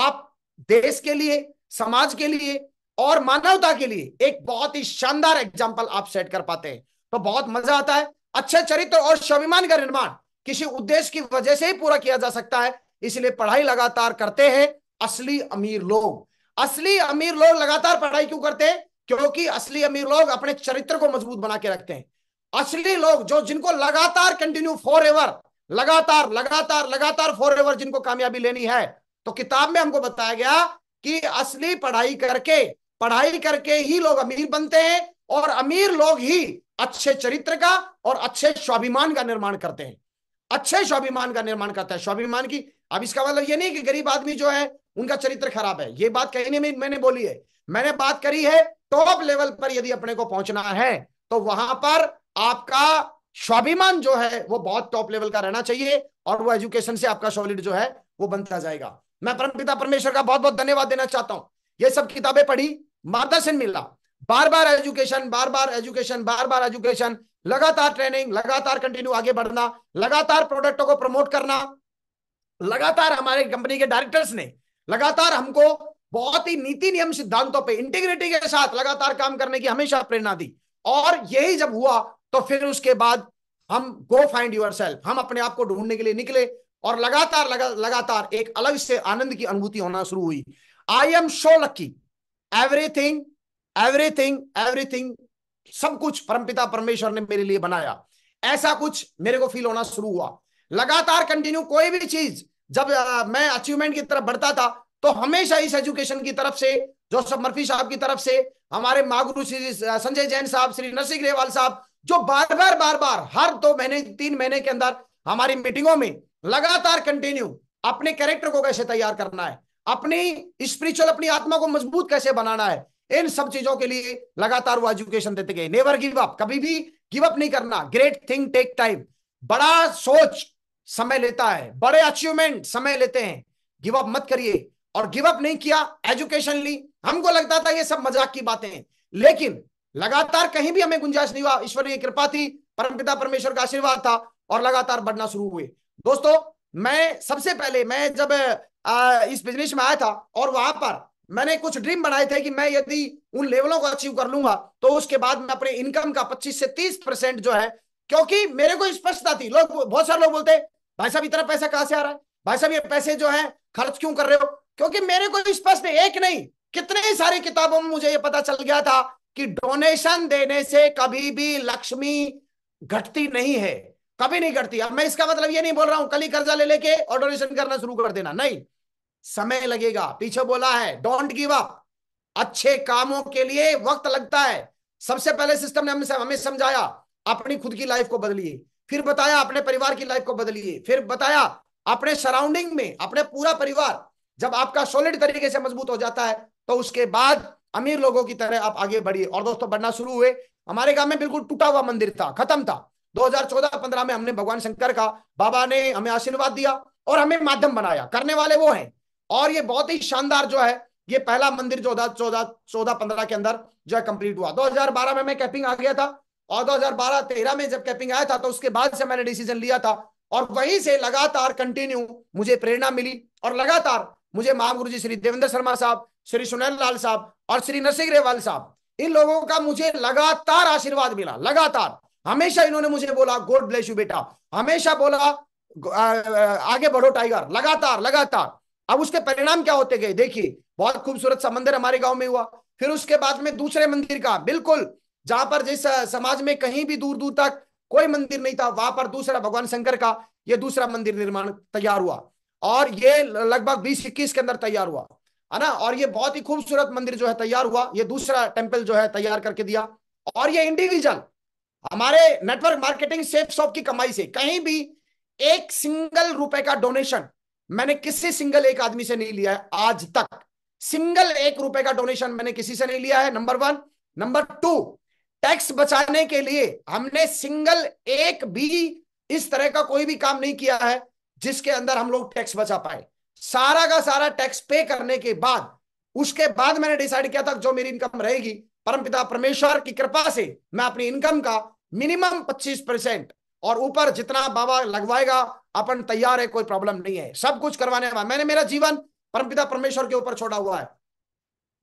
आप देश के लिए समाज के लिए और मानवता के लिए एक बहुत ही शानदार एग्जाम्पल आप सेट कर पाते हैं तो बहुत मजा आता है अच्छे चरित्र और स्वाभिमान का निर्माण किसी उद्देश्य की वजह से ही पूरा किया जा सकता है इसलिए पढ़ाई लगातार करते हैं असली अमीर लोग असली अमीर लोग लगातार पढ़ाई क्यों करते हैं क्योंकि असली अमीर लोग अपने चरित्र को मजबूत बना के रखते हैं असली लोग जो जिनको लगातार कंटिन्यू फॉर एवर लगातार लगातार लगातार फॉर एवर जिनको कामयाबी लेनी है तो किताब में हमको बताया गया कि असली पढ़ाई करके पढ़ाई करके ही लोग अमीर बनते हैं और अमीर लोग ही अच्छे चरित्र का और अच्छे स्वाभिमान का निर्माण करते हैं अच्छे स्वाभिमान का निर्माण करता है स्वाभिमान की अब इसका मतलब ये नहीं कि गरीब आदमी जो है उनका चरित्र खराब है ये बात कहने में मैंने बोली है मैंने बात करी है टॉप लेवल पर यदि अपने को पहुंचना है तो वहां पर आपका स्वाभिमान जो है वो बहुत टॉप लेवल का रहना चाहिए और वो एजुकेशन से आपका सॉलिड जो है वो बनता जाएगा मैं परम परमेश्वर का बहुत बहुत धन्यवाद देना चाहता हूं ये सब किताबें पढ़ी मार्गदर्शन मिला बार बार एजुकेशन बार बार एजुकेशन बार बार एजुकेशन लगातार ट्रेनिंग लगातार कंटिन्यू आगे बढ़ना लगातार प्रोडक्टों को प्रमोट करना लगातार हमारे कंपनी के डायरेक्टर्स ने लगातार हमको बहुत ही नीति नियम सिद्धांतों पे इंटीग्रिटी के साथ लगातार काम करने की हमेशा प्रेरणा दी और यही जब हुआ तो फिर उसके बाद हम गो फाइंड यूर सेल्फ हम अपने आप को ढूंढने के लिए निकले और लगातार लगा, लगातार एक अलग से आनंद की अनुभूति होना शुरू हुई I am so lucky everything everything everything सब कुछ परमपिता परमेश्वर ने मेरे लिए बनाया ऐसा कुछ मेरे को फील होना शुरू हुआ लगातार कंटिन्यू कोई भी चीज जब आ, मैं अचीवमेंट की तरफ बढ़ता था तो हमेशा इस एजुकेशन की तरफ से जोसफ मर्फी साहब की तरफ से हमारे महागुरु श्री संजय जैन साहब श्री नरसिंह ग्रेवाल साहब जो बार बार बार बार हर दो महीने तीन महीने के अंदर हमारी मीटिंगों में लगातार कंटिन्यू अपने कैरेक्टर को कैसे तैयार करना है अपनी स्पिरिचुअल अपनी आत्मा को मजबूत कैसे बनाना है इन सब चीजों के लिए लगातार वो एजुकेशन देते गए नेवर गिव अप कभी भी गिव अप नहीं करना ग्रेट थिंग टेक टाइम बड़ा सोच समय लेता है बड़े अचीवमेंट समय लेते हैं गिव अप मत करिए और गिव अप नहीं किया एजुकेशन ली हमको लगता था ये सब मजाक की बातें हैं लेकिन लगातार कहीं भी हमें गुंजाइश नहीं हुआ ईश्वर की कृपा थी परमपिता परमेश्वर का आशीर्वाद था और लगातार बढ़ना शुरू हुए दोस्तों मैं सबसे पहले मैं जब आ, इस बिजनेस में आया था और वहां पर मैंने कुछ ड्रीम बनाए थे कि मैं यदि उन लेवलों को अचीव कर लूंगा तो उसके बाद मैं अपने इनकम का 25 से 30 परसेंट जो है क्योंकि मेरे को स्पष्टता थी लोग बहुत सारे लोग बोलते भाई साहब इतना पैसा कहां से आ रहा है भाई साहब ये पैसे जो है खर्च क्यों कर रहे हो क्योंकि मेरे को स्पष्ट एक नहीं कितने सारी किताबों में मुझे ये पता चल गया था कि डोनेशन देने से कभी भी लक्ष्मी घटती नहीं है कभी नहीं घटती अब मैं इसका मतलब ये नहीं बोल रहा हूं कल ही कर्जा ले लेके और डोनेशन करना शुरू कर देना नहीं समय लगेगा पीछे बोला है डोंट गिव अप अच्छे कामों के लिए वक्त लगता है सबसे पहले सिस्टम ने हमें समझाया अपनी खुद की लाइफ को बदलिए फिर बताया अपने परिवार की लाइफ को बदलिए फिर बताया अपने सराउंडिंग में अपने पूरा परिवार जब आपका सॉलिड तरीके से मजबूत हो जाता है तो उसके बाद अमीर लोगों की तरह आप आगे बढ़िए और दोस्तों बढ़ना शुरू हुए हमारे गांव में बिल्कुल टूटा हुआ मंदिर था खत्म था 2014-15 में हमने भगवान शंकर का बाबा ने हमें आशीर्वाद दिया और हमें माध्यम बनाया करने वाले वो हैं और ये बहुत ही शानदार जो है ये पहला मंदिर चौदह चौदह चौदह पंद्रह के अंदर जो है कंप्लीट हुआ 2012 में मैं कैपिंग आ गया था और 2012-13 में जब कैपिंग आया था तो उसके बाद से मैंने डिसीजन लिया था और वहीं से लगातार कंटिन्यू मुझे प्रेरणा मिली और लगातार मुझे महागुरु जी श्री देवेंद्र शर्मा साहब श्री सुनैल लाल साहब और श्री नरसिंह ग्रेवाल साहब इन लोगों का मुझे लगातार आशीर्वाद मिला लगातार हमेशा इन्होंने मुझे बोला गोड ब्लेस यू बेटा हमेशा बोला आगे बढ़ो टाइगर लगातार लगातार अब उसके परिणाम क्या होते गए देखिए बहुत खूबसूरत सा मंदिर हमारे गांव में हुआ फिर उसके बाद में दूसरे मंदिर का बिल्कुल जहां पर जिस समाज में कहीं भी दूर दूर तक कोई मंदिर नहीं था वहां पर दूसरा भगवान शंकर का यह दूसरा मंदिर निर्माण तैयार हुआ और ये लगभग बीस इक्कीस के अंदर तैयार हुआ है ना और ये बहुत ही खूबसूरत मंदिर जो है तैयार हुआ ये दूसरा टेम्पल जो है तैयार करके दिया और ये इंडिविजुअल हमारे नेटवर्क मार्केटिंग सेफ शॉप की कमाई से कहीं भी एक सिंगल रुपए का डोनेशन मैंने किसी सिंगल एक आदमी से नहीं लिया है आज तक सिंगल एक रुपए का डोनेशन मैंने किसी से नहीं लिया है number one number two tax बचाने के लिए हमने सिंगल एक भी इस तरह का कोई भी काम नहीं किया है जिसके अंदर हम लोग टैक्स बचा पाए सारा का सारा टैक्स पे करने के बाद उसके बाद मैंने डिसाइड किया था जो मेरी इनकम रहेगी परमपिता परमेश्वर की कृपा से मैं अपनी इनकम का मिनिमम 25 परसेंट और ऊपर जितना बाबा लगवाएगा अपन तैयार है कोई प्रॉब्लम नहीं है सब कुछ करवाने मैंने मेरा जीवन परमपिता परमेश्वर के ऊपर छोड़ा हुआ है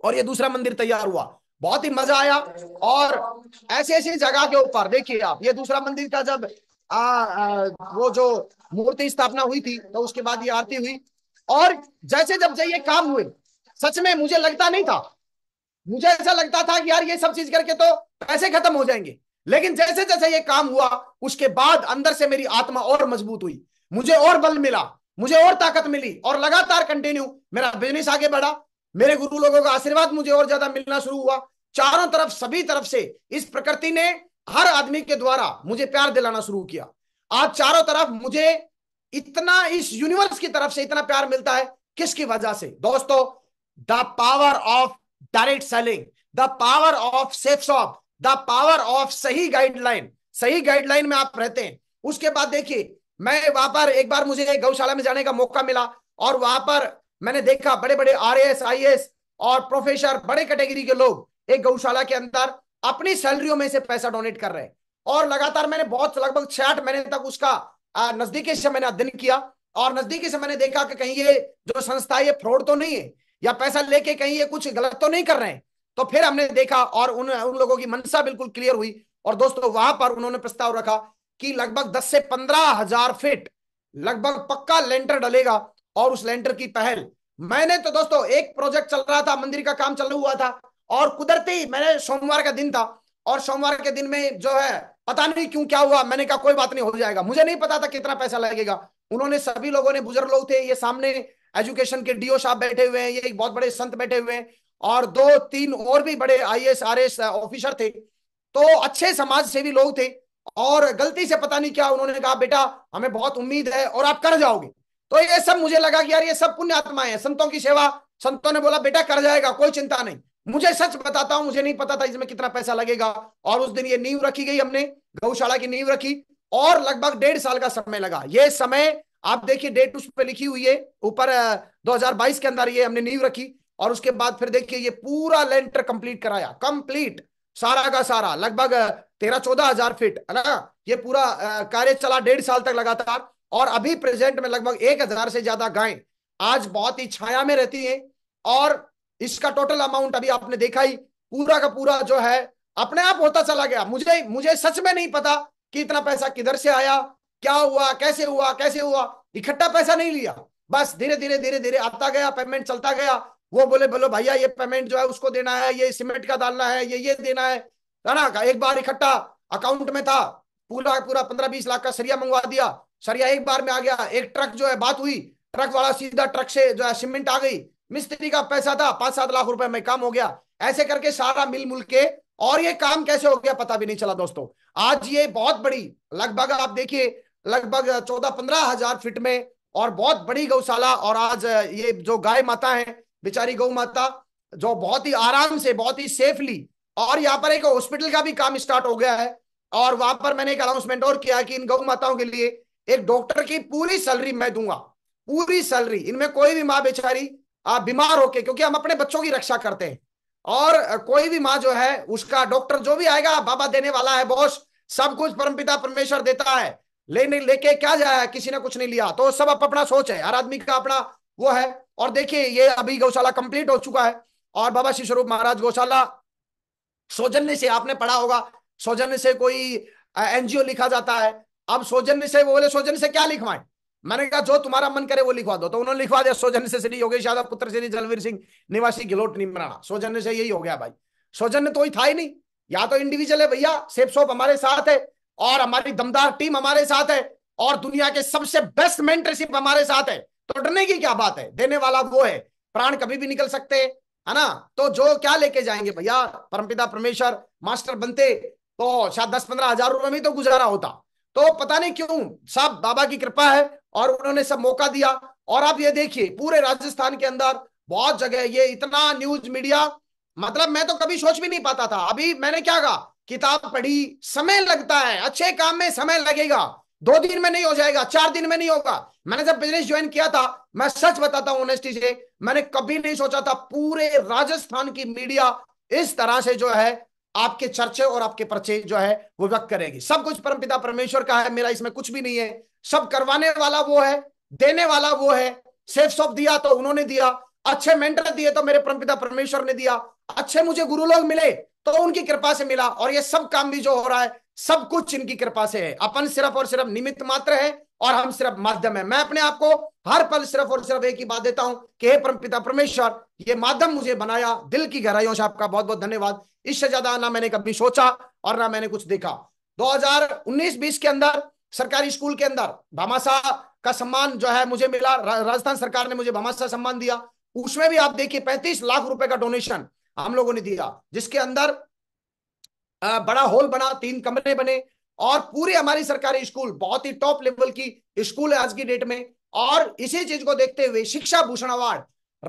और ये दूसरा मंदिर तैयार हुआ बहुत ही मजा आया और ऐसी ऐसी जगह के ऊपर देखिए आप ये दूसरा मंदिर का जब आ, आ, वो जो मूर्ति स्थापना हुई थी तो उसके बाद ये आरती हुई और जैसे जब ये काम हुए सच में मुझे लगता नहीं था मुझे ऐसा लगता था कि यार ये सब चीज करके तो पैसे खत्म हो जाएंगे लेकिन जैसे जैसे ये काम हुआ उसके बाद अंदर से मेरी आत्मा और मजबूत हुई मुझे और बल मिला मुझे और ताकत मिली और लगातार कंटिन्यू मेरा बिजनेस आगे बढ़ा मेरे गुरु लोगों का आशीर्वाद मुझे और ज्यादा मिलना शुरू हुआ चारों तरफ सभी तरफ से इस प्रकृति ने हर आदमी के द्वारा मुझे प्यार दिलाना शुरू किया आज चारों तरफ मुझे इतना इस यूनिवर्स की तरफ से इतना प्यार मिलता है किसकी वजह से दोस्तों the power of direct selling the power of Safe Shop the power of सही गाइडलाइन सही गाइडलाइन में आप रहते हैं उसके बाद देखिए मैं वहां पर एक बार मुझे गौशाला में जाने का मौका मिला और वहां पर मैंने देखा बड़े बड़े आर एस आई एस और प्रोफेसर बड़े कैटेगरी के लोग एक गौशाला के अंदर अपनी सैलरियों में से पैसा डोनेट कर रहे हैं और लगातार मैंने बहुत लगभग छह आठ महीने तक उसका नजदीकी से मैंने अध्ययन किया और नजदीकी से मैंने देखा कि कहीं ये जो संस्था ये फ्रॉड तो नहीं है या पैसा लेके कहीं ये कुछ गलत तो नहीं कर रहे हैं तो फिर हमने देखा और उन उन लोगों की मनसा बिल्कुल क्लियर हुई और दोस्तों वहां पर उन्होंने प्रस्ताव रखा कि लगभग दस से पंद्रह हजार फिट लगभग पक्का लेंटर डलेगा और उस लेंटर की पहल मैंने तो दोस्तों एक प्रोजेक्ट चल रहा था मंदिर का काम चल हुआ था और कुदरती मैंने सोमवार का दिन था और सोमवार के दिन में जो है पता नहीं क्यों क्या हुआ मैंने कहा कोई बात नहीं हो जाएगा मुझे नहीं पता था कितना पैसा लगेगा उन्होंने सभी लोगों ने बुजुर्ग लोग थे ये सामने एजुकेशन के डीओ साहब बैठे हुए हैं ये एक बहुत बड़े संत बैठे हुए हैं और दो तीन और भी बड़े आई एस ऑफिसर थे तो अच्छे समाज सेवी लोग थे और गलती से पता नहीं क्या उन्होंने कहा बेटा हमें बहुत उम्मीद है और आप कर जाओगे तो ये सब मुझे लगा कि यार ये सब पुण्य आत्माएं हैं संतों की सेवा संतों ने बोला बेटा कर जाएगा कोई चिंता नहीं मुझे सच बताता हूं मुझे नहीं पता था इसमें कितना पैसा लगेगा और उस दिन ये नींव रखी गई हमने गौशाला की नींव रखी और लगभग डेढ़ साल का समय लगा ये समय आप देखिए डेट उस पर लिखी हुई है ऊपर 2022 के अंदर ये हमने नींव रखी और उसके बाद फिर देखिए ये पूरा लेंटर कंप्लीट कराया कंप्लीट सारा का सारा लगभग तेरह चौदह हजार फिट है ना ये पूरा कार्य चला डेढ़ साल तक लगातार और अभी प्रेजेंट में लगभग एक हजार से ज्यादा गाय आज बहुत ही छाया में रहती हैं और इसका टोटल अमाउंट अभी आपने देखा ही पूरा का पूरा जो है अपने आप होता चला गया मुझे मुझे सच में नहीं पता कि इतना पैसा किधर से आया क्या हुआ कैसे हुआ कैसे हुआ इकट्ठा पैसा नहीं लिया बस धीरे धीरे धीरे धीरे आता गया पेमेंट चलता गया वो बोले बोलो भैया ये पेमेंट जो है उसको देना है ये सीमेंट का डालना है ये ये देना है ना एक बार इकट्ठा अकाउंट में था पूरा पूरा पंद्रह बीस लाख का सरिया मंगवा दिया सरिया एक बार में आ गया एक ट्रक जो है बात हुई ट्रक वाला सीधा ट्रक से जो है सीमेंट आ गई मिस्त्री का पैसा था पांच सात लाख रुपए में काम हो गया ऐसे करके सारा मिल मुल के और ये काम कैसे हो गया पता भी नहीं चला दोस्तों आज ये बहुत बड़ी लगभग आप देखिए लगभग चौदह पंद्रह हजार फीट में और बहुत बड़ी गौशाला और आज ये जो गाय माता है बेचारी गौ माता जो बहुत ही आराम से बहुत ही सेफली और यहाँ पर एक हॉस्पिटल का भी काम स्टार्ट हो गया है और वहां पर मैंने एक अनाउंसमेंट और किया कि इन गौ माताओं के लिए एक डॉक्टर की पूरी सैलरी मैं दूंगा पूरी सैलरी इनमें कोई भी माँ बेचारी आप बीमार होके क्योंकि हम अपने बच्चों की रक्षा करते हैं और कोई भी माँ जो है उसका डॉक्टर जो भी आएगा बाबा देने वाला है बॉस सब कुछ परमपिता परमेश्वर देता है लेने लेके क्या जाया किसी ने कुछ नहीं लिया तो सब अप अपना सोच है हर आदमी का अपना वो है और देखिए ये अभी गौशाला कंप्लीट हो चुका है और बाबा श्री स्वरूप महाराज गौशाला सौजन्य से आपने पढ़ा होगा सौजन्य से कोई एनजीओ लिखा जाता है अब सोजन से वो बोले सोजन से क्या लिखवाए मैंने कहा जो तुम्हारा मन करे वो लिखवा दो तो उन्होंने लिखवा दिया सोजन से श्री योगेश यादव पुत्र श्री जलवीर सिंह निवासी गिलोट निमराना सोजन से यही हो गया भाई सोजन तो ही था ही नहीं या तो इंडिविजुअल है भैया सेफ सोप हमारे साथ है और हमारी दमदार टीम हमारे साथ है और दुनिया के सबसे बेस्ट मेंटरशिप हमारे साथ है तो डरने की क्या बात है देने वाला वो है प्राण कभी भी निकल सकते हैं है ना तो जो क्या लेके जाएंगे भैया परमपिता परमेश्वर मास्टर बनते तो शायद दस पंद्रह हजार रुपए में तो गुजारा होता तो पता नहीं क्यों सब बाबा की कृपा है और उन्होंने सब मौका दिया और आप ये देखिए पूरे राजस्थान के अंदर बहुत जगह ये इतना न्यूज मीडिया मतलब मैं तो कभी सोच भी नहीं पाता था अभी मैंने क्या कहा किताब पढ़ी समय लगता है अच्छे काम में समय लगेगा दो दिन में नहीं हो जाएगा चार दिन में नहीं होगा मैंने जब बिजनेस ज्वाइन किया था मैं सच बताता हूं ऑनेस्टी से मैंने कभी नहीं सोचा था पूरे राजस्थान की मीडिया इस तरह से जो है आपके चर्चे और आपके परचे जो है वो व्यक्त करेगी सब कुछ परमपिता परमेश्वर का है मेरा इसमें कुछ भी नहीं है सब करवाने वाला वो है देने वाला वो है सेफ सॉफ दिया तो उन्होंने दिया अच्छे मेंटर दिए तो मेरे परमपिता परमेश्वर ने दिया अच्छे मुझे गुरु लोग मिले तो उनकी कृपा से मिला और ये सब काम भी जो हो रहा है सब कुछ इनकी कृपा से है अपन सिर्फ और सिर्फ निमित्त मात्र है और हम सिर्फ माध्यम है मैं अपने आप को हर पल सिर्फ और सिर्फ एक ही बात देता हूं कि हे परमपिता परमेश्वर ये माध्यम मुझे बनाया दिल की गहराइयों से आपका बहुत बहुत धन्यवाद इससे ज्यादा ना मैंने कभी सोचा और ना मैंने कुछ देखा 2019-20 के अंदर सरकारी स्कूल के अंदर भामाशाह का सम्मान जो है मुझे मिला राजस्थान सरकार ने मुझे भामाशाह सम्मान दिया उसमें भी आप देखिए पैंतीस लाख रुपए का डोनेशन हम लोगों ने दिया जिसके अंदर बड़ा हॉल बना तीन कमरे बने और पूरी हमारी सरकारी स्कूल बहुत ही टॉप लेवल की स्कूल है आज की डेट में और इसी चीज को देखते हुए शिक्षा भूषण अवार्ड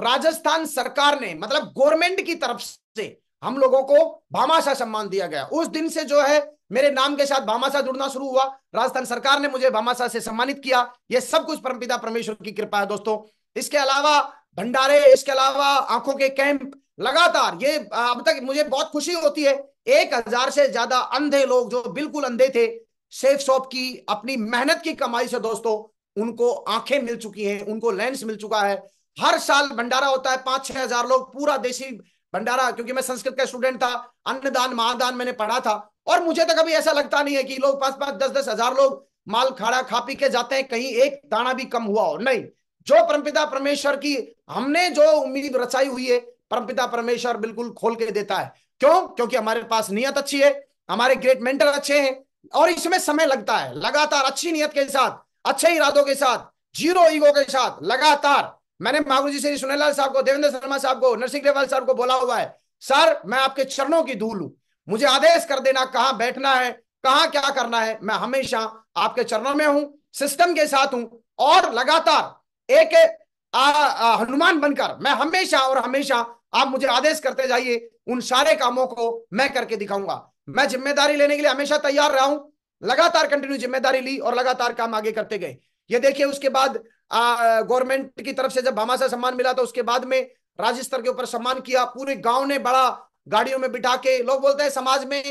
राजस्थान सरकार ने मतलब गवर्नमेंट की तरफ से हम लोगों को भामाशाह सम्मान दिया गया उस दिन से जो है मेरे नाम के साथ भामाशाह जुड़ना शुरू हुआ राजस्थान सरकार ने मुझे भामाशाह से सम्मानित किया यह सब कुछ परमपिता परमेश्वर की कृपा है दोस्तों इसके अलावा भंडारे इसके अलावा आंखों के कैंप लगातार ये अब तक मुझे बहुत खुशी होती है एक हजार से ज्यादा अंधे लोग जो बिल्कुल अंधे थे सेफ शॉप की अपनी मेहनत की कमाई से दोस्तों उनको आंखें मिल चुकी हैं उनको लेंस मिल चुका है हर साल भंडारा होता है पांच छह हजार लोग पूरा देशी भंडारा क्योंकि मैं संस्कृत का स्टूडेंट था अन्नदान महादान मैंने पढ़ा था और मुझे तो कभी ऐसा लगता नहीं है कि लोग पांच पांच दस दस हजार लोग माल खाड़ा खा पी के जाते हैं कहीं एक दाना भी कम हुआ हो नहीं जो परमपिता परमेश्वर की हमने जो उम्मीद रचाई हुई है परमपिता परमेश्वर बिल्कुल खोल के देता है क्यों क्योंकि हमारे पास नियत अच्छी है हमारे ग्रेट मेंटर अच्छे हैं और इसमें समय लगता है लगातार अच्छी नियत के साथ अच्छे इरादों के साथ जीरो ईगो के साथ लगातार मैंने महागुरु जी श्री सुनीलाल साहब को देवेंद्र शर्मा साहब को नरसिंह ग्रेवाल साहब को बोला हुआ है सर मैं आपके चरणों की धूल हूं मुझे आदेश कर देना कहां बैठना है कहाँ क्या करना है मैं हमेशा आपके चरणों में हूं सिस्टम के साथ हूं और लगातार एक हनुमान बनकर मैं हमेशा और हमेशा आप मुझे आदेश करते जाइए उन सारे कामों को मैं करके दिखाऊंगा मैं जिम्मेदारी लेने के लिए हमेशा तैयार रहा हूं लगातार कंटिन्यू जिम्मेदारी ली और लगातार काम आगे करते गए ये देखिए उसके बाद गवर्नमेंट की तरफ से जब भामा सम्मान मिला तो उसके बाद में राज्य स्तर के ऊपर सम्मान किया पूरे गांव ने बड़ा गाड़ियों में बिठा के लोग बोलते हैं समाज में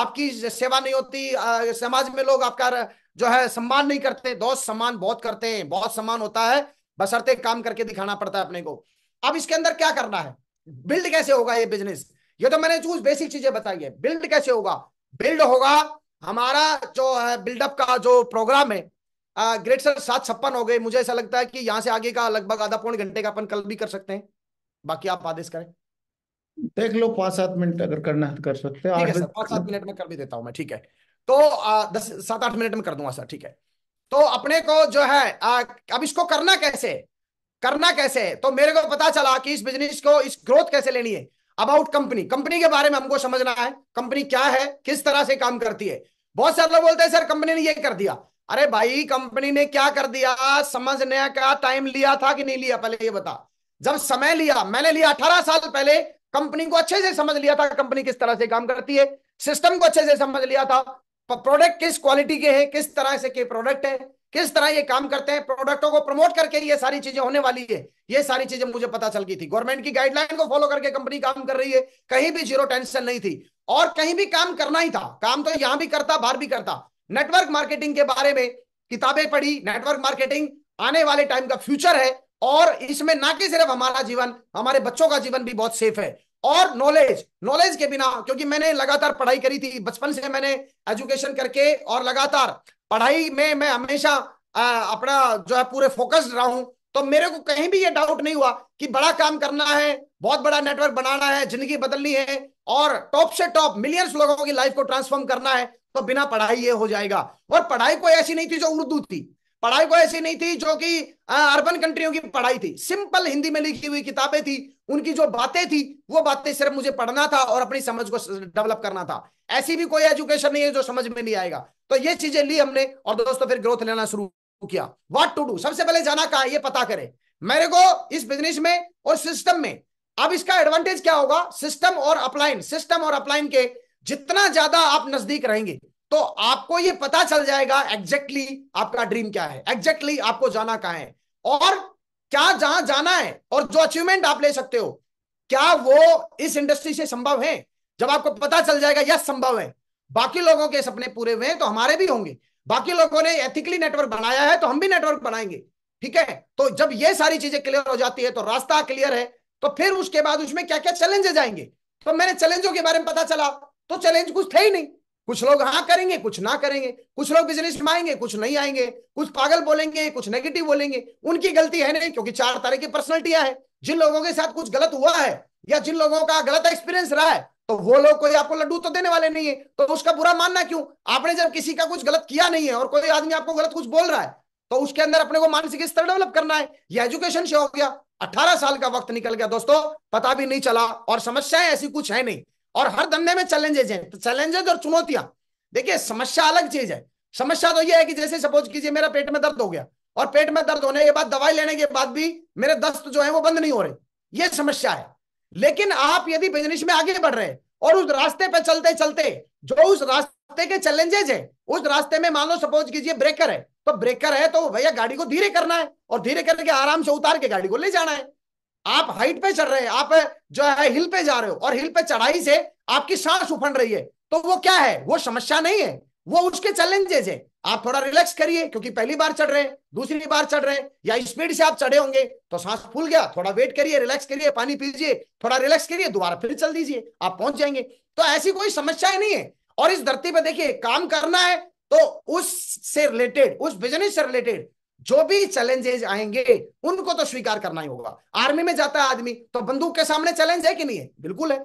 आपकी सेवा नहीं होती आ, समाज में लोग आपका जो है सम्मान नहीं करते दोस्त सम्मान बहुत करते हैं बहुत सम्मान होता है बसरते काम करके दिखाना पड़ता है अपने को अब इसके अंदर क्या करना है बिल्ड कैसे होगा ये बिजनेस ये तो मैंने कुछ बेसिक चीजें बताई है बिल्ड कैसे होगा बिल्ड होगा हमारा जो है बिल्डअप का जो प्रोग्राम है ग्रेट सर सात छप्पन हो गए मुझे ऐसा लगता है कि यहाँ से आगे का लगभग आधा पौन घंटे का अपन कल भी कर सकते हैं बाकी आप आदेश करें देख लो पांच सात मिनट अगर करना है तो कर सकते हैं है पांच सात मतलब मिनट में कर भी देता हूं मैं ठीक है तो आ, दस सात आठ मिनट में कर दूंगा सर ठीक है तो अपने को जो है आ, अब इसको करना कैसे करना कैसे है तो मेरे को पता चला कि इस बिजनेस को इस ग्रोथ कैसे लेनी है अबाउट कंपनी कंपनी के बारे में हमको समझना है कंपनी क्या है किस तरह से काम करती है बहुत सारे लोग बोलते हैं सर कंपनी ने ये कर दिया अरे भाई कंपनी ने क्या कर दिया समझने का टाइम लिया था कि नहीं लिया पहले ये बता जब समय लिया मैंने लिया अठारह साल पहले कंपनी को अच्छे से समझ लिया था कंपनी किस तरह से काम करती है सिस्टम को अच्छे से समझ लिया था प्रोडक्ट किस क्वालिटी के हैं किस तरह से के प्रोडक्ट है किस तरह ये काम करते हैं प्रोडक्टों को प्रमोट करके ये सारी चीजें होने वाली है ये सारी चीजें मुझे पता चल गई थी गवर्नमेंट की गाइडलाइन को फॉलो करके कंपनी काम कर रही है कहीं भी जीरो टेंशन नहीं थी और कहीं भी काम करना ही था काम तो यहां भी करता बाहर भी करता नेटवर्क मार्केटिंग के बारे में किताबें पढ़ी नेटवर्क मार्केटिंग आने वाले टाइम का फ्यूचर है और इसमें ना कि सिर्फ हमारा जीवन हमारे बच्चों का जीवन भी बहुत सेफ है और नॉलेज नॉलेज के बिना क्योंकि मैंने लगातार पढ़ाई करी थी बचपन से मैंने एजुकेशन करके और लगातार पढ़ाई में मैं हमेशा अपना जो है पूरे फोकस्ड रहा हूं तो मेरे को कहीं भी ये डाउट नहीं हुआ कि बड़ा काम करना है बहुत बड़ा नेटवर्क बनाना है जिंदगी बदलनी है और टॉप से टॉप मिलियंस लोगों की लाइफ को ट्रांसफॉर्म करना है तो बिना पढ़ाई ये हो जाएगा और पढ़ाई कोई ऐसी नहीं थी जो उर्दू थी पढ़ाई कोई ऐसी नहीं थी जो कि अर्बन कंट्रियों की पढ़ाई थी सिंपल हिंदी में लिखी हुई किताबें थी उनकी जो बातें थी वो बातें सिर्फ मुझे पढ़ना था और अपनी समझ को डेवलप करना था ऐसी भी कोई एजुकेशन नहीं है जो समझ में नहीं आएगा तो ये चीजें ली हमने और दोस्तों फिर ग्रोथ लेना शुरू किया वॉट टू डू सबसे पहले जाना कहा ये पता करे मेरे को इस बिजनेस में और सिस्टम में अब इसका एडवांटेज क्या होगा सिस्टम और अपलाइन सिस्टम और अपलाइन के जितना ज्यादा आप नजदीक रहेंगे तो आपको ये पता चल जाएगा एग्जैक्टली exactly आपका ड्रीम क्या है एग्जैक्टली exactly आपको जाना कहा है और क्या जहां जाना है और जो अचीवमेंट आप ले सकते हो क्या वो इस इंडस्ट्री से संभव है जब आपको पता चल जाएगा यह संभव है बाकी लोगों के सपने पूरे हुए हैं तो हमारे भी होंगे बाकी लोगों ने एथिकली नेटवर्क बनाया है तो हम भी नेटवर्क बनाएंगे ठीक है तो जब ये सारी चीजें क्लियर हो जाती है तो रास्ता क्लियर है तो फिर उसके बाद उसमें क्या क्या चैलेंजेस आएंगे तो मैंने चैलेंजों के बारे में पता चला तो चैलेंज कुछ थे ही नहीं कुछ लोग हाँ करेंगे कुछ ना करेंगे कुछ लोग बिजनेस में आएंगे कुछ नहीं आएंगे कुछ पागल बोलेंगे कुछ नेगेटिव बोलेंगे उनकी गलती है नहीं क्योंकि चार तरह की पर्सनलिटियां है जिन लोगों के साथ कुछ गलत हुआ है या जिन लोगों का गलत एक्सपीरियंस रहा है तो वो लोग कोई आपको लड्डू तो देने वाले नहीं है तो उसका बुरा मानना क्यों आपने जब किसी का कुछ गलत किया नहीं है और कोई आदमी आपको गलत कुछ बोल रहा है तो उसके अंदर अपने को मानसिक स्तर डेवलप करना है ये एजुकेशन से हो गया अठारह साल का वक्त निकल गया दोस्तों पता भी नहीं चला और समस्याएं ऐसी कुछ है नहीं और हर धंधे में चैलेंजेज हैं तो चैलेंजेज और चुनौतियां देखिए समस्या अलग चीज है समस्या तो ये है कि जैसे सपोज कीजिए मेरा पेट में दर्द हो गया और पेट में दर्द होने के बाद दवाई लेने के बाद भी मेरे दस्त जो है वो बंद नहीं हो रहे ये समस्या है लेकिन आप यदि बिजनेस में आगे बढ़ रहे और उस रास्ते पे चलते चलते जो उस रास्ते के चैलेंजेज है उस रास्ते में मान लो सपोज कीजिए ब्रेकर है तो ब्रेकर है तो भैया गाड़ी को धीरे करना है और धीरे करके आराम से उतार के गाड़ी को ले जाना है आप हाइट पे चढ़ रहे हैं आप जो है हिल पे जा रहे हो और हिल पे चढ़ाई से आपकी सांस उफड़ रही है तो वो क्या है वो समस्या नहीं है वो उसके चैलेंजेस है आप थोड़ा रिलैक्स करिए क्योंकि पहली बार चढ़ रहे हैं दूसरी बार चढ़ रहे हैं या स्पीड से आप चढ़े होंगे तो सांस फूल गया थोड़ा वेट करिए रिलैक्स करिए पानी पीजिए थोड़ा रिलैक्स करिए दोबारा फिर चल दीजिए आप पहुंच जाएंगे तो ऐसी कोई समस्या ही नहीं है और इस धरती पर देखिए काम करना है तो उससे रिलेटेड उस बिजनेस से रिलेटेड जो भी चैलेंजेस आएंगे उनको तो स्वीकार करना ही होगा आर्मी में जाता है आदमी तो बंदूक के सामने चैलेंज है कि नहीं है बिल्कुल है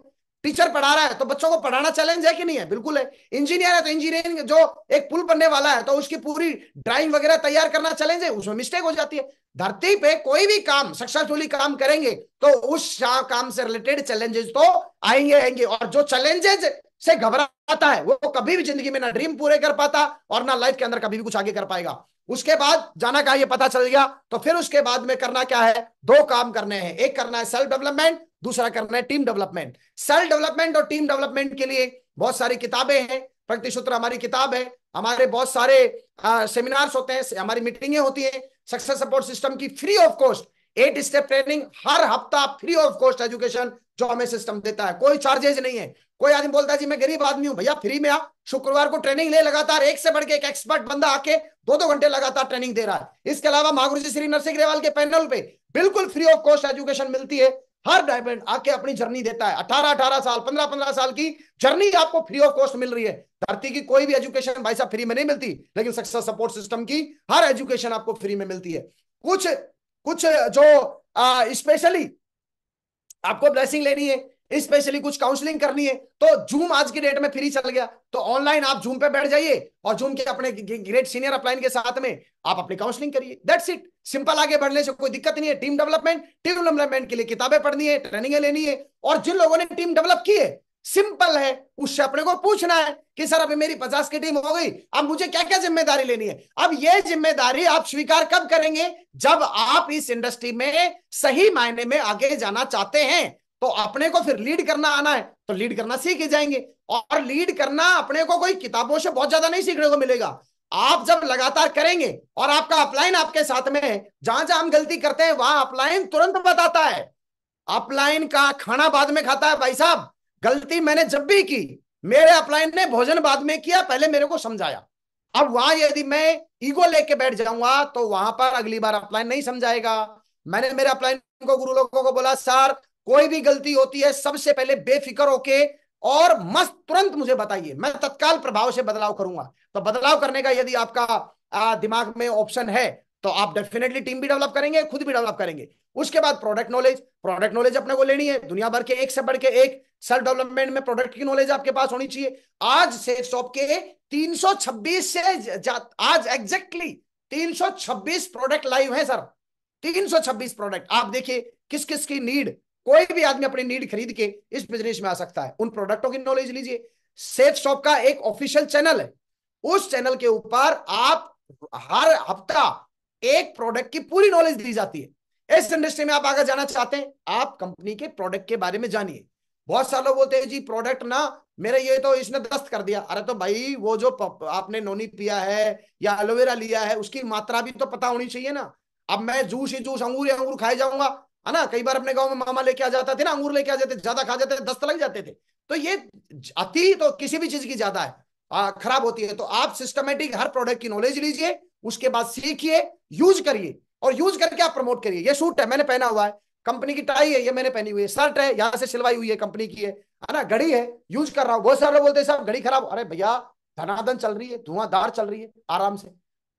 टीचर पढ़ा रहा है तो बच्चों को पढ़ाना चैलेंज है कि नहीं है बिल्कुल है इंजीनियर है तो इंजीनियरिंग जो एक पुल बनने वाला है तो उसकी पूरी ड्राइंग वगैरह तैयार करना चैलेंज है उसमें मिस्टेक हो जाती है धरती पे कोई भी काम सक्सेसफुली काम करेंगे तो उस काम से रिलेटेड चैलेंजेस तो आएंगे आएंगे और जो चैलेंजेस से घबराता है वो कभी भी जिंदगी में ना ड्रीम पूरे कर पाता और ना लाइफ के अंदर कभी भी कुछ आगे कर पाएगा उसके बाद जाना का ये पता चल गया तो फिर उसके बाद में करना क्या है दो काम करने हैं एक करना है सेल्फ डेवलपमेंट दूसरा करना है टीम डेवलपमेंट सेल्फ डेवलपमेंट और टीम डेवलपमेंट के लिए बहुत सारी किताबें हैं प्रगति सूत्र हमारी किताब है हमारे बहुत सारे आ, सेमिनार्स होते हैं हमारी मीटिंगें होती है सक्सेस सपोर्ट सिस्टम की free of cost eight step training हर हफ्ता फ्री ऑफ कॉस्ट एजुकेशन जो हमें सिस्टम देता है कोई चार्जेज नहीं है कोई आदमी बोलता है जी मैं गरीब आदमी हूं भैया फ्री में आप शुक्रवार को ट्रेनिंग ले लगातार एक से बढ़ के एक एक्सपर्ट बंदा आके दो दो घंटे लगातार ट्रेनिंग दे रहा है इसके अलावा महागुरु जी श्री नरसिंह ग्रेवाल के पैनल पे बिल्कुल फ्री ऑफ कॉस्ट एजुकेशन मिलती है हर डायमंड आके अपनी जर्नी देता है अठारह अठारह साल पंद्रह पंद्रह साल की जर्नी आपको फ्री ऑफ कॉस्ट मिल रही है धरती की कोई भी एजुकेशन भाई साहब फ्री में नहीं मिलती लेकिन सक्सेस सपोर्ट सिस्टम की हर एजुकेशन आपको फ्री में मिलती है कुछ कुछ जो स्पेशली आपको ब्लेसिंग लेनी है स्पेशली कुछ काउंसलिंग करनी है तो जूम आज की डेट में फ्री चल गया तो ऑनलाइन आप जूम पे बैठ जाइए और जूम के अपने ग्रेट सीनियर अपलाइन के साथ में आप अपनी काउंसलिंग करिए दैट्स इट सिंपल आगे बढ़ने से कोई दिक्कत नहीं है टीम डेवलपमेंट टीम डेवलपमेंट के लिए किताबें पढ़नी है ट्रेनिंग लेनी है और जिन लोगों ने टीम डेवलप की है सिंपल है उससे अपने को पूछना है कि सर अभी मेरी पचास की टीम हो गई अब मुझे क्या क्या जिम्मेदारी लेनी है अब ये जिम्मेदारी आप स्वीकार कब करेंगे जब आप इस इंडस्ट्री में सही मायने में आगे जाना चाहते हैं तो अपने को फिर लीड करना आना है तो लीड करना सीख ही जाएंगे और लीड करना अपने को कोई किताबों से बहुत ज्यादा नहीं सीखने को मिलेगा आप जब लगातार करेंगे और आपका अपलाइन आपके साथ में है जहां जहां हम गलती करते हैं वहां अपलाइन तुरंत बताता है अपलाइन का खाना बाद में खाता है भाई साहब गलती मैंने जब भी की मेरे अपलाइन ने भोजन बाद में किया पहले मेरे को समझाया अब वहां यदि मैं ईगो लेके बैठ जाऊंगा तो वहां पर अगली बार अपलाइन नहीं समझाएगा मैंने मेरे अपलाइन को गुरु लोगों को बोला सर कोई भी गलती होती है सबसे पहले बेफिक्र होके और मस्त तुरंत मुझे बताइए मैं तत्काल प्रभाव से बदलाव करूंगा तो बदलाव करने का यदि आपका दिमाग में ऑप्शन है तो आप डेफिनेटली टीम भी डेवलप करेंगे खुद भी डेवलप करेंगे उसके बाद प्रोडक्ट नॉलेज प्रोडक्ट नॉलेज अपने को लेनी है दुनिया भर के एक से बढ़ के एक सेल्फ डेवलपमेंट में प्रोडक्ट की नॉलेज आपके पास होनी चाहिए आज से शॉप के 326 से आज एग्जैक्टली 326 प्रोडक्ट लाइव है सर 326 प्रोडक्ट आप देखिए किस किस की नीड कोई भी आदमी अपनी नीड खरीद के इस बिजनेस में आ सकता है उन प्रोडक्टों की नॉलेज लीजिए सेफ शॉप का एक ऑफिशियल चैनल है उस चैनल के ऊपर आप हर हफ्ता एक प्रोडक्ट की पूरी नॉलेज दी जाती है इस इंडस्ट्री में आप आगे जाना चाहते हैं आप कंपनी के प्रोडक्ट के बारे में जानिए बहुत सारे लोग बोलते हैं जी प्रोडक्ट ना मेरे ये तो इसने दस्त कर दिया अरे तो भाई वो जो आपने नोनी पिया है या एलोवेरा लिया है उसकी मात्रा भी तो पता होनी चाहिए ना अब मैं जूस ही जूस अंगूर अंगूर खाए जाऊंगा है ना कई बार अपने गांव में मामा लेके आ जाता थे ना अंगूर लेके आ जाते ज्यादा खा जाते थे दस्त लग जाते थे तो ये अति तो किसी भी चीज की ज्यादा है खराब होती है तो आप सिस्टमेटिक हर प्रोडक्ट की नॉलेज लीजिए उसके बाद सीखिए यूज करिए और यूज करके आप प्रमोट करिए ये सूट है मैंने पहना हुआ है कंपनी की टाई है ये मैंने पहनी हुई है शर्ट है यहाँ से सिलवाई हुई है कंपनी की है है ना घड़ी है यूज कर रहा हूँ बहुत सारे बोलते हैं साहब घड़ी खराब अरे भैया धनाधन चल रही है धुआंधार चल रही है आराम से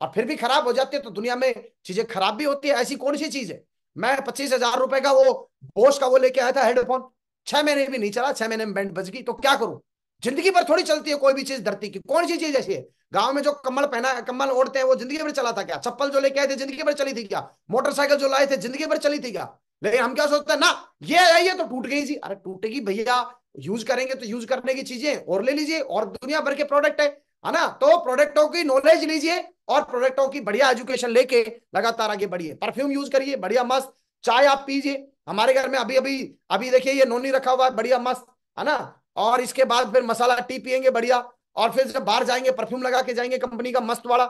और फिर भी खराब हो जाती है तो दुनिया में चीजें खराब भी होती है ऐसी कौन सी चीज है मैं पच्चीस हजार रुपए का वो बोस का वो लेके आया था हेडफोन छह महीने भी नहीं चला छह महीने में बैंड बज गई तो क्या करूं जिंदगी भर थोड़ी चलती है कोई भी चीज धरती की कौन सी चीज ऐसी है गांव में जो कम्बल पहना कम्बल ओढ़ते हैं वो जिंदगी भर चला था क्या चप्पल जो लेके आए थे जिंदगी भर चली थी क्या मोटरसाइकिल जो लाए थे जिंदगी भर चली थी क्या लेकिन हम क्या सोचते हैं ना ये आई है तो टूट गई जी अरे टूटेगी भैया यूज करेंगे तो यूज करने की चीजें और ले लीजिए और दुनिया भर के प्रोडक्ट है ना तो प्रोडक्टों की नॉलेज लीजिए और प्रोडक्टों की बढ़िया एजुकेशन लेके लगातार आगे बढ़िए परफ्यूम यूज करिए बढ़िया मस्त चाय आप पीजिए हमारे घर में अभी अभी अभी देखिए ये नोनी रखा हुआ है बढ़िया मस्त है ना और इसके बाद फिर मसाला टी पियेंगे बढ़िया और फिर जब बाहर जाएंगे परफ्यूम लगा के जाएंगे कंपनी का मस्त वाला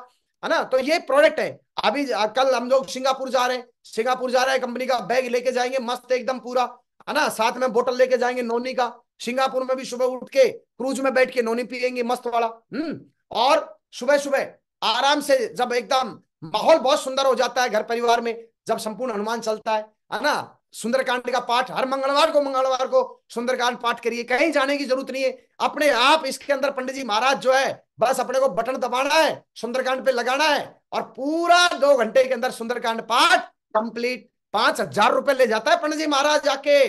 है ना तो ये प्रोडक्ट है अभी कल हम लोग सिंगापुर जा रहे हैं सिंगापुर जा रहे हैं कंपनी का बैग लेके जाएंगे मस्त एकदम पूरा है ना साथ में बोतल लेके जाएंगे नोनी का सिंगापुर में भी सुबह उठ के क्रूज में बैठ के नोनी पियेंगे मस्त वाला हम्म और सुबह सुबह आराम से जब एकदम माहौल बहुत सुंदर हो जाता है घर परिवार में जब संपूर्ण हनुमान चलता है है ना सुंदरकांड का पाठ हर मंगलवार को मंगलवार को सुंदरकांड पाठ करिए कहीं जाने की जरूरत नहीं है अपने आप इसके अंदर पंडित जी महाराज जो है बस अपने को बटन दबाना है सुंदरकांड पे लगाना है और पूरा दो घंटे के अंदर सुंदरकांड पाठ कंप्लीट पांच हजार रुपए ले जाता है पंडित जी महाराज जाके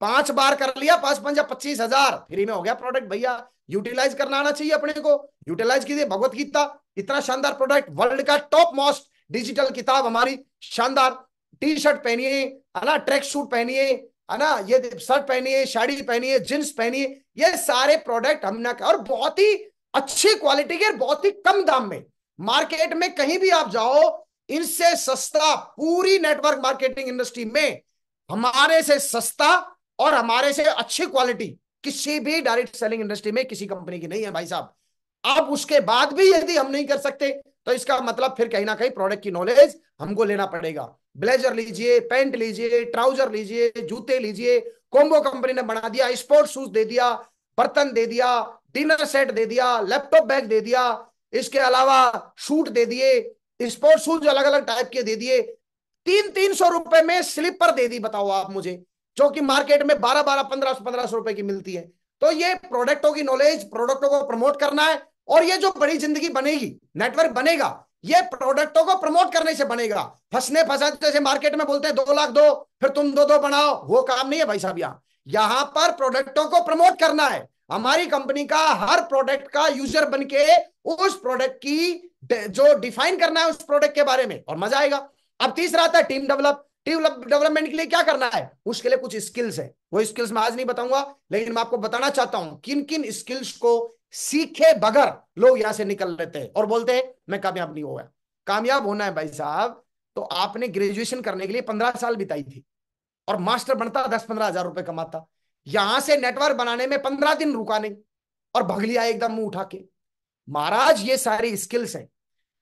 पांच बार कर लिया पांच पंजा पच्चीस हजार फ्री में हो गया प्रोडक्ट भैया यूटिलाइज करना आना चाहिए अपने को यूटिलाइज कीजिए भगवत गीता इतना शानदार प्रोडक्ट वर्ल्ड का टॉप मोस्ट डिजिटल किताब हमारी शानदार टी शर्ट पहनिए है ना ट्रैक सूट पहनिए है ना ये शर्ट पहनिए साड़ी पहनिए जींस पहनिए ये सारे प्रोडक्ट हमने और बहुत ही अच्छी क्वालिटी के बहुत ही कम दाम में मार्केट में कहीं भी आप जाओ इनसे सस्ता पूरी नेटवर्क मार्केटिंग इंडस्ट्री में हमारे से सस्ता और हमारे से अच्छी क्वालिटी किसी भी डायरेक्ट सेलिंग इंडस्ट्री में किसी कंपनी की नहीं है भाई साहब अब उसके बाद भी यदि हम नहीं कर सकते तो इसका मतलब फिर कहीं ना कहीं प्रोडक्ट की नॉलेज हमको लेना पड़ेगा ब्लेजर लीजिए पैंट लीजिए ट्राउजर लीजिए जूते लीजिए कोम्बो कंपनी ने बना दिया स्पोर्ट शूज दे दिया बर्तन दे दिया डिनर सेट दे दिया लैपटॉप बैग दे दिया इसके अलावा शूट दे दिए स्पोर्ट शूज अलग अलग टाइप के दे दिए तीन तीन सौ रुपए में स्लीपर दे दी बताओ आप मुझे जो कि मार्केट में बारह बारह पंद्रह सौ पंद्रह सौ रुपए की मिलती है तो ये प्रोडक्टों की नॉलेज प्रोडक्टों को प्रमोट करना है और ये जो बड़ी जिंदगी बनेगी नेटवर्क बनेगा ये प्रोडक्टों को प्रमोट करने से बनेगा फंसने फंसाते जैसे मार्केट में बोलते हैं दो लाख दो फिर तुम दो दो बनाओ वो काम नहीं है भाई साहब यहाँ यहाँ पर प्रोडक्टों को प्रमोट करना है हमारी कंपनी का हर प्रोडक्ट का यूजर बन के उस प्रोडक्ट की जो डिफाइन करना है उस प्रोडक्ट के बारे में और मजा आएगा अब तीसरा आता है टीम डेवलप टीम डेवलपमेंट के लिए क्या करना है उसके लिए कुछ स्किल्स है वो स्किल्स मैं आज नहीं बताऊंगा लेकिन मैं आपको बताना चाहता हूं किन किन स्किल्स को सीखे बगैर लोग यहां से निकल लेते हैं और बोलते हैं मैं कामयाब नहीं हुआ कामयाब होना है भाई साहब तो आपने ग्रेजुएशन करने के लिए पंद्रह साल बिताई थी और मास्टर बनता दस पंद्रह हजार रुपए कमाता यहां से नेटवर्क बनाने में पंद्रह दिन रुका नहीं और भग लिया एकदम मुंह उठा के महाराज ये सारी स्किल्स हैं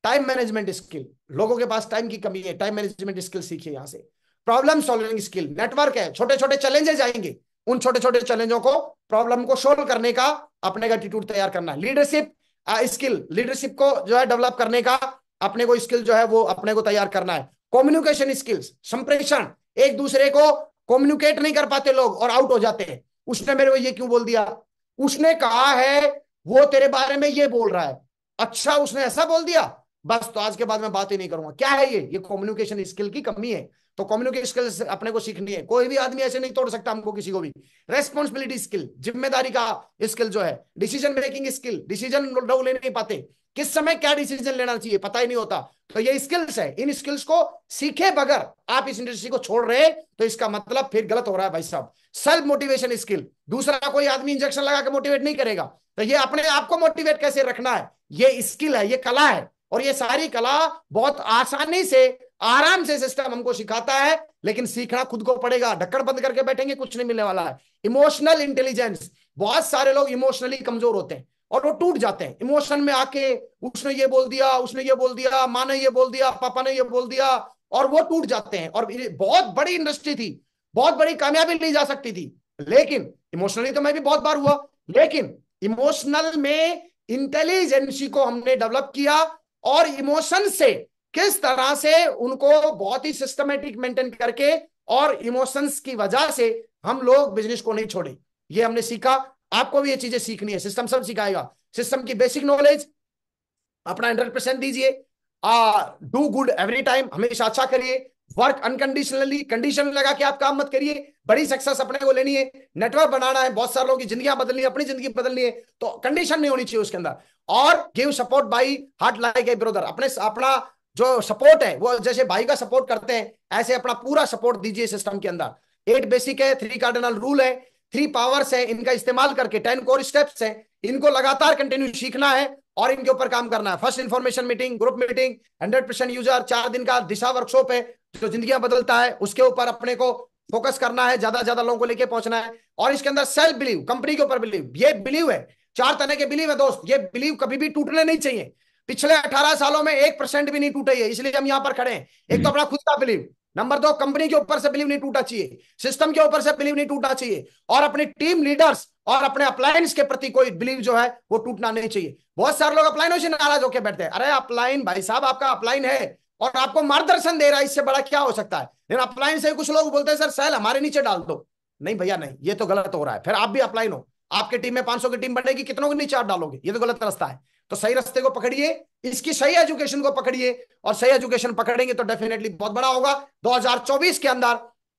टाइम मैनेजमेंट स्किल लोगों के पास टाइम की कमी है टाइम मैनेजमेंट स्किल सीखिए यहां से प्रॉब्लम सॉल्विंग स्किल नेटवर्क है छोटे छोटे चैलेंजेस आएंगे उन छोटे छोटे चैलेंजों को प्रॉब्लम को सोल्व करने का अपने का एटीट्यूड तैयार करना लीडरशिप स्किल लीडरशिप को जो है डेवलप करने का अपने को स्किल जो है वो अपने को तैयार करना है कम्युनिकेशन स्किल्स संप्रेषण एक दूसरे को कम्युनिकेट नहीं कर पाते लोग और आउट हो जाते हैं उसने मेरे को ये क्यों बोल दिया उसने कहा है वो तेरे बारे में ये बोल रहा है अच्छा उसने ऐसा बोल दिया बस तो आज के बाद मैं बात ही नहीं करूंगा क्या है ये ये कम्युनिकेशन स्किल की कमी है तो कम्युनिकेशन स्किल अपने को सीखनी है कोई भी आदमी ऐसे नहीं तोड़ सकता हमको किसी को भी रेस्पॉन्सिबिलिटी स्किल जिम्मेदारी का स्किल जो है डिसीजन मेकिंग स्किल डिसीजन लोग ले नहीं पाते किस समय क्या डिसीजन लेना चाहिए पता ही नहीं होता तो ये स्किल्स है इन स्किल्स को सीखे बगैर आप इस इंडस्ट्री को छोड़ रहे तो इसका मतलब फिर गलत हो रहा है भाई साहब सेल्फ मोटिवेशन स्किल दूसरा कोई आदमी इंजेक्शन लगा के मोटिवेट नहीं करेगा तो ये अपने आप को मोटिवेट कैसे रखना है ये स्किल है ये कला है और ये सारी कला बहुत आसानी से आराम से सिस्टम हमको सिखाता है लेकिन सीखना खुद को पड़ेगा ढक्कर बंद करके बैठेंगे कुछ नहीं मिलने वाला है इमोशनल इंटेलिजेंस बहुत सारे लोग इमोशनली कमजोर होते हैं और वो टूट जाते हैं इमोशन में आके उसने ये बोल दिया उसने ये बोल दिया माँ ने ये बोल दिया पापा ने ये बोल दिया और वो टूट जाते हैं और बहुत बड़ी इंडस्ट्री थी बहुत बड़ी कामयाबी ली जा सकती थी लेकिन इमोशनली तो मैं भी बहुत बार हुआ लेकिन इमोशनल में इंटेलिजेंसी को हमने डेवलप किया और इमोशन से किस तरह से उनको बहुत ही सिस्टमेटिक मेंटेन करके और इमोशंस की वजह से हम लोग बिजनेस को नहीं छोड़े ये हमने सीखा आपको भी ये चीजें सीखनी है सिस्टम सब सिखाएगा सिस्टम की बेसिक नॉलेज अपना हंड्रेड परसेंट दीजिए डू गुड एवरी टाइम हमेशा अच्छा करिए वर्क अनकंडीशनली कंडीशन लगा के आप काम मत करिए बड़ी सक्सेस अपने को लेनी है नेटवर्क बनाना है बहुत सारे लोगों की जिंदगी बदलनी है अपनी जिंदगी बदलनी है तो कंडीशन नहीं होनी चाहिए उसके अंदर और give support by heart like a brother अपने अपना जो सपोर्ट है वो जैसे भाई का सपोर्ट करते हैं ऐसे अपना पूरा सपोर्ट दीजिए सिस्टम के अंदर एट बेसिक है थ्री कार्डिनल रूल है थ्री पावर्स है इनका इस्तेमाल करके टेन कोर स्टेप्स है इनको लगातार कंटिन्यू सीखना है और इनके ऊपर काम करना है first information meeting group meeting hundred percent user चार दिन का दिशा वर्कशॉप है जो जिंदगी बदलता है उसके ऊपर अपने को फोकस करना है ज्यादा ज्यादा लोगों को लेके पहुंचना है और इसके अंदर सेल्फ बिलीव कंपनी के ऊपर बिलीव ये बिलीव है चार तरह के बिलीव है दोस्त ये बिलीव कभी भी टूटने नहीं चाहिए पिछले 18 सालों में एक परसेंट भी नहीं टूटे इसलिए हम यहां पर खड़े हैं एक तो हम्म। अपना खुद का बिलीव नंबर दो कंपनी के ऊपर से बिलीव नहीं टूटा चाहिए सिस्टम के ऊपर से बिलीव नहीं टूटना चाहिए और अपनी टीम लीडर्स और अपने अप्लायंस के प्रति कोई बिलीव जो है वो टूटना नहीं चाहिए बहुत सारे लोग अप्लाइनों से नाराज होकर बैठते हैं अरे अपलाइन भाई साहब आपका अपलाइन है और आपको मार्गदर्शन दे रहा है इससे बड़ा क्या हो सकता है लेकिन अप्लाइन से कुछ लोग बोलते हैं सर सेल हमारे नीचे डाल दो नहीं भैया नहीं ये तो गलत हो रहा है फिर आप भी अप्लाइन हो आपके टीम में 500 की टीम बढ़ेगी कितनों के नीचे आप डालोगे ये तो गलत रास्ता है तो सही रास्ते को पकड़िए इसकी सही एजुकेशन को पकड़िए और सही एजुकेशन पकड़ेंगे तो डेफिनेटली बहुत बड़ा होगा 2024 के अंदर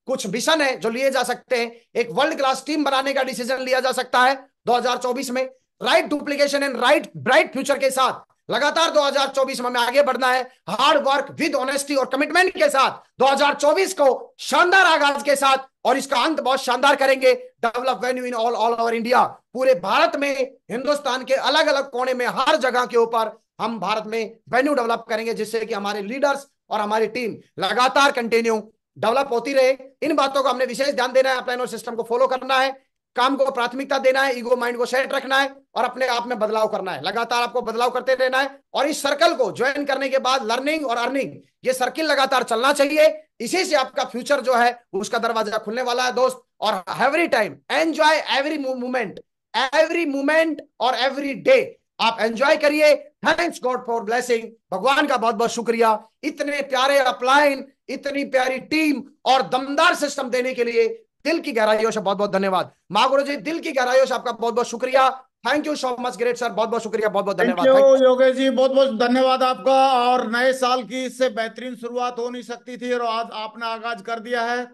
कुछ मिशन है जो लिए जा सकते हैं एक वर्ल्ड क्लास टीम बनाने का डिसीजन लिया जा सकता है 2024 में right duplication and right bright future के साथ लगातार 2024 में हमें आगे बढ़ना है हार्ड वर्क विद ऑनेस्टी और कमिटमेंट के साथ 2024 को शानदार आगाज के साथ और इसका अंत बहुत शानदार करेंगे develop venue in all all over India पूरे भारत में हिंदुस्तान के अलग अलग कोने में हर जगह के ऊपर हम भारत में वेन्यू डेवलप करेंगे जिससे कि हमारे लीडर्स और हमारी टीम लगातार कंटिन्यू डेवलप होती रहे इन बातों को हमने विशेष ध्यान देना है प्लान और सिस्टम को फॉलो करना है काम को प्राथमिकता देना है ईगो माइंड को सेट रखना है और अपने आप में बदलाव करना है लगातार आपको बदलाव करते रहना है और इस सर्कल को ज्वाइन करने के बाद लर्निंग और अर्निंग ये सर्किल लगातार चलना चाहिए इसी से आपका फ्यूचर जो है उसका दरवाजा खुलने वाला है दोस्त और every time enjoy every movement every movement और एवरी डे आप एंजॉय करिए थैंक्स गॉड फॉर ब्लेसिंग भगवान का बहुत बहुत शुक्रिया इतने प्यारे अपलाइन इतनी प्यारी टीम और दमदार सिस्टम देने के लिए दिल की गहराइयों से बहुत बहुत धन्यवाद माँ गुरु जी दिल की गहराइयों से आपका बहुत बहुत शुक्रिया thank you so much great sir बहुत बहुत शुक्रिया बहुत बहुत धन्यवाद योगेश जी बहुत बहुत धन्यवाद आपका और नए साल की इससे बेहतरीन शुरुआत हो नहीं सकती थी और आज आपने आगाज कर दिया है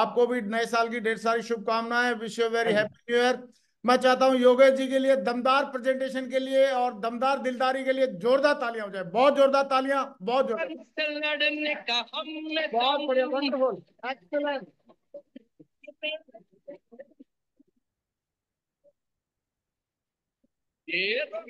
आपको भी नए साल की ढेर सारी शुभकामनाएं विश्व वेरी हैप्पी न्यू ईयर मैं चाहता हूं योगेश जी के लिए दमदार प्रेजेंटेशन के लिए और दमदार दिलदारी के लिए जोरदार तालियां हो जाए बहुत जोरदार तालियां बहुत जोरदार बहुत तो बढ़िया Isso.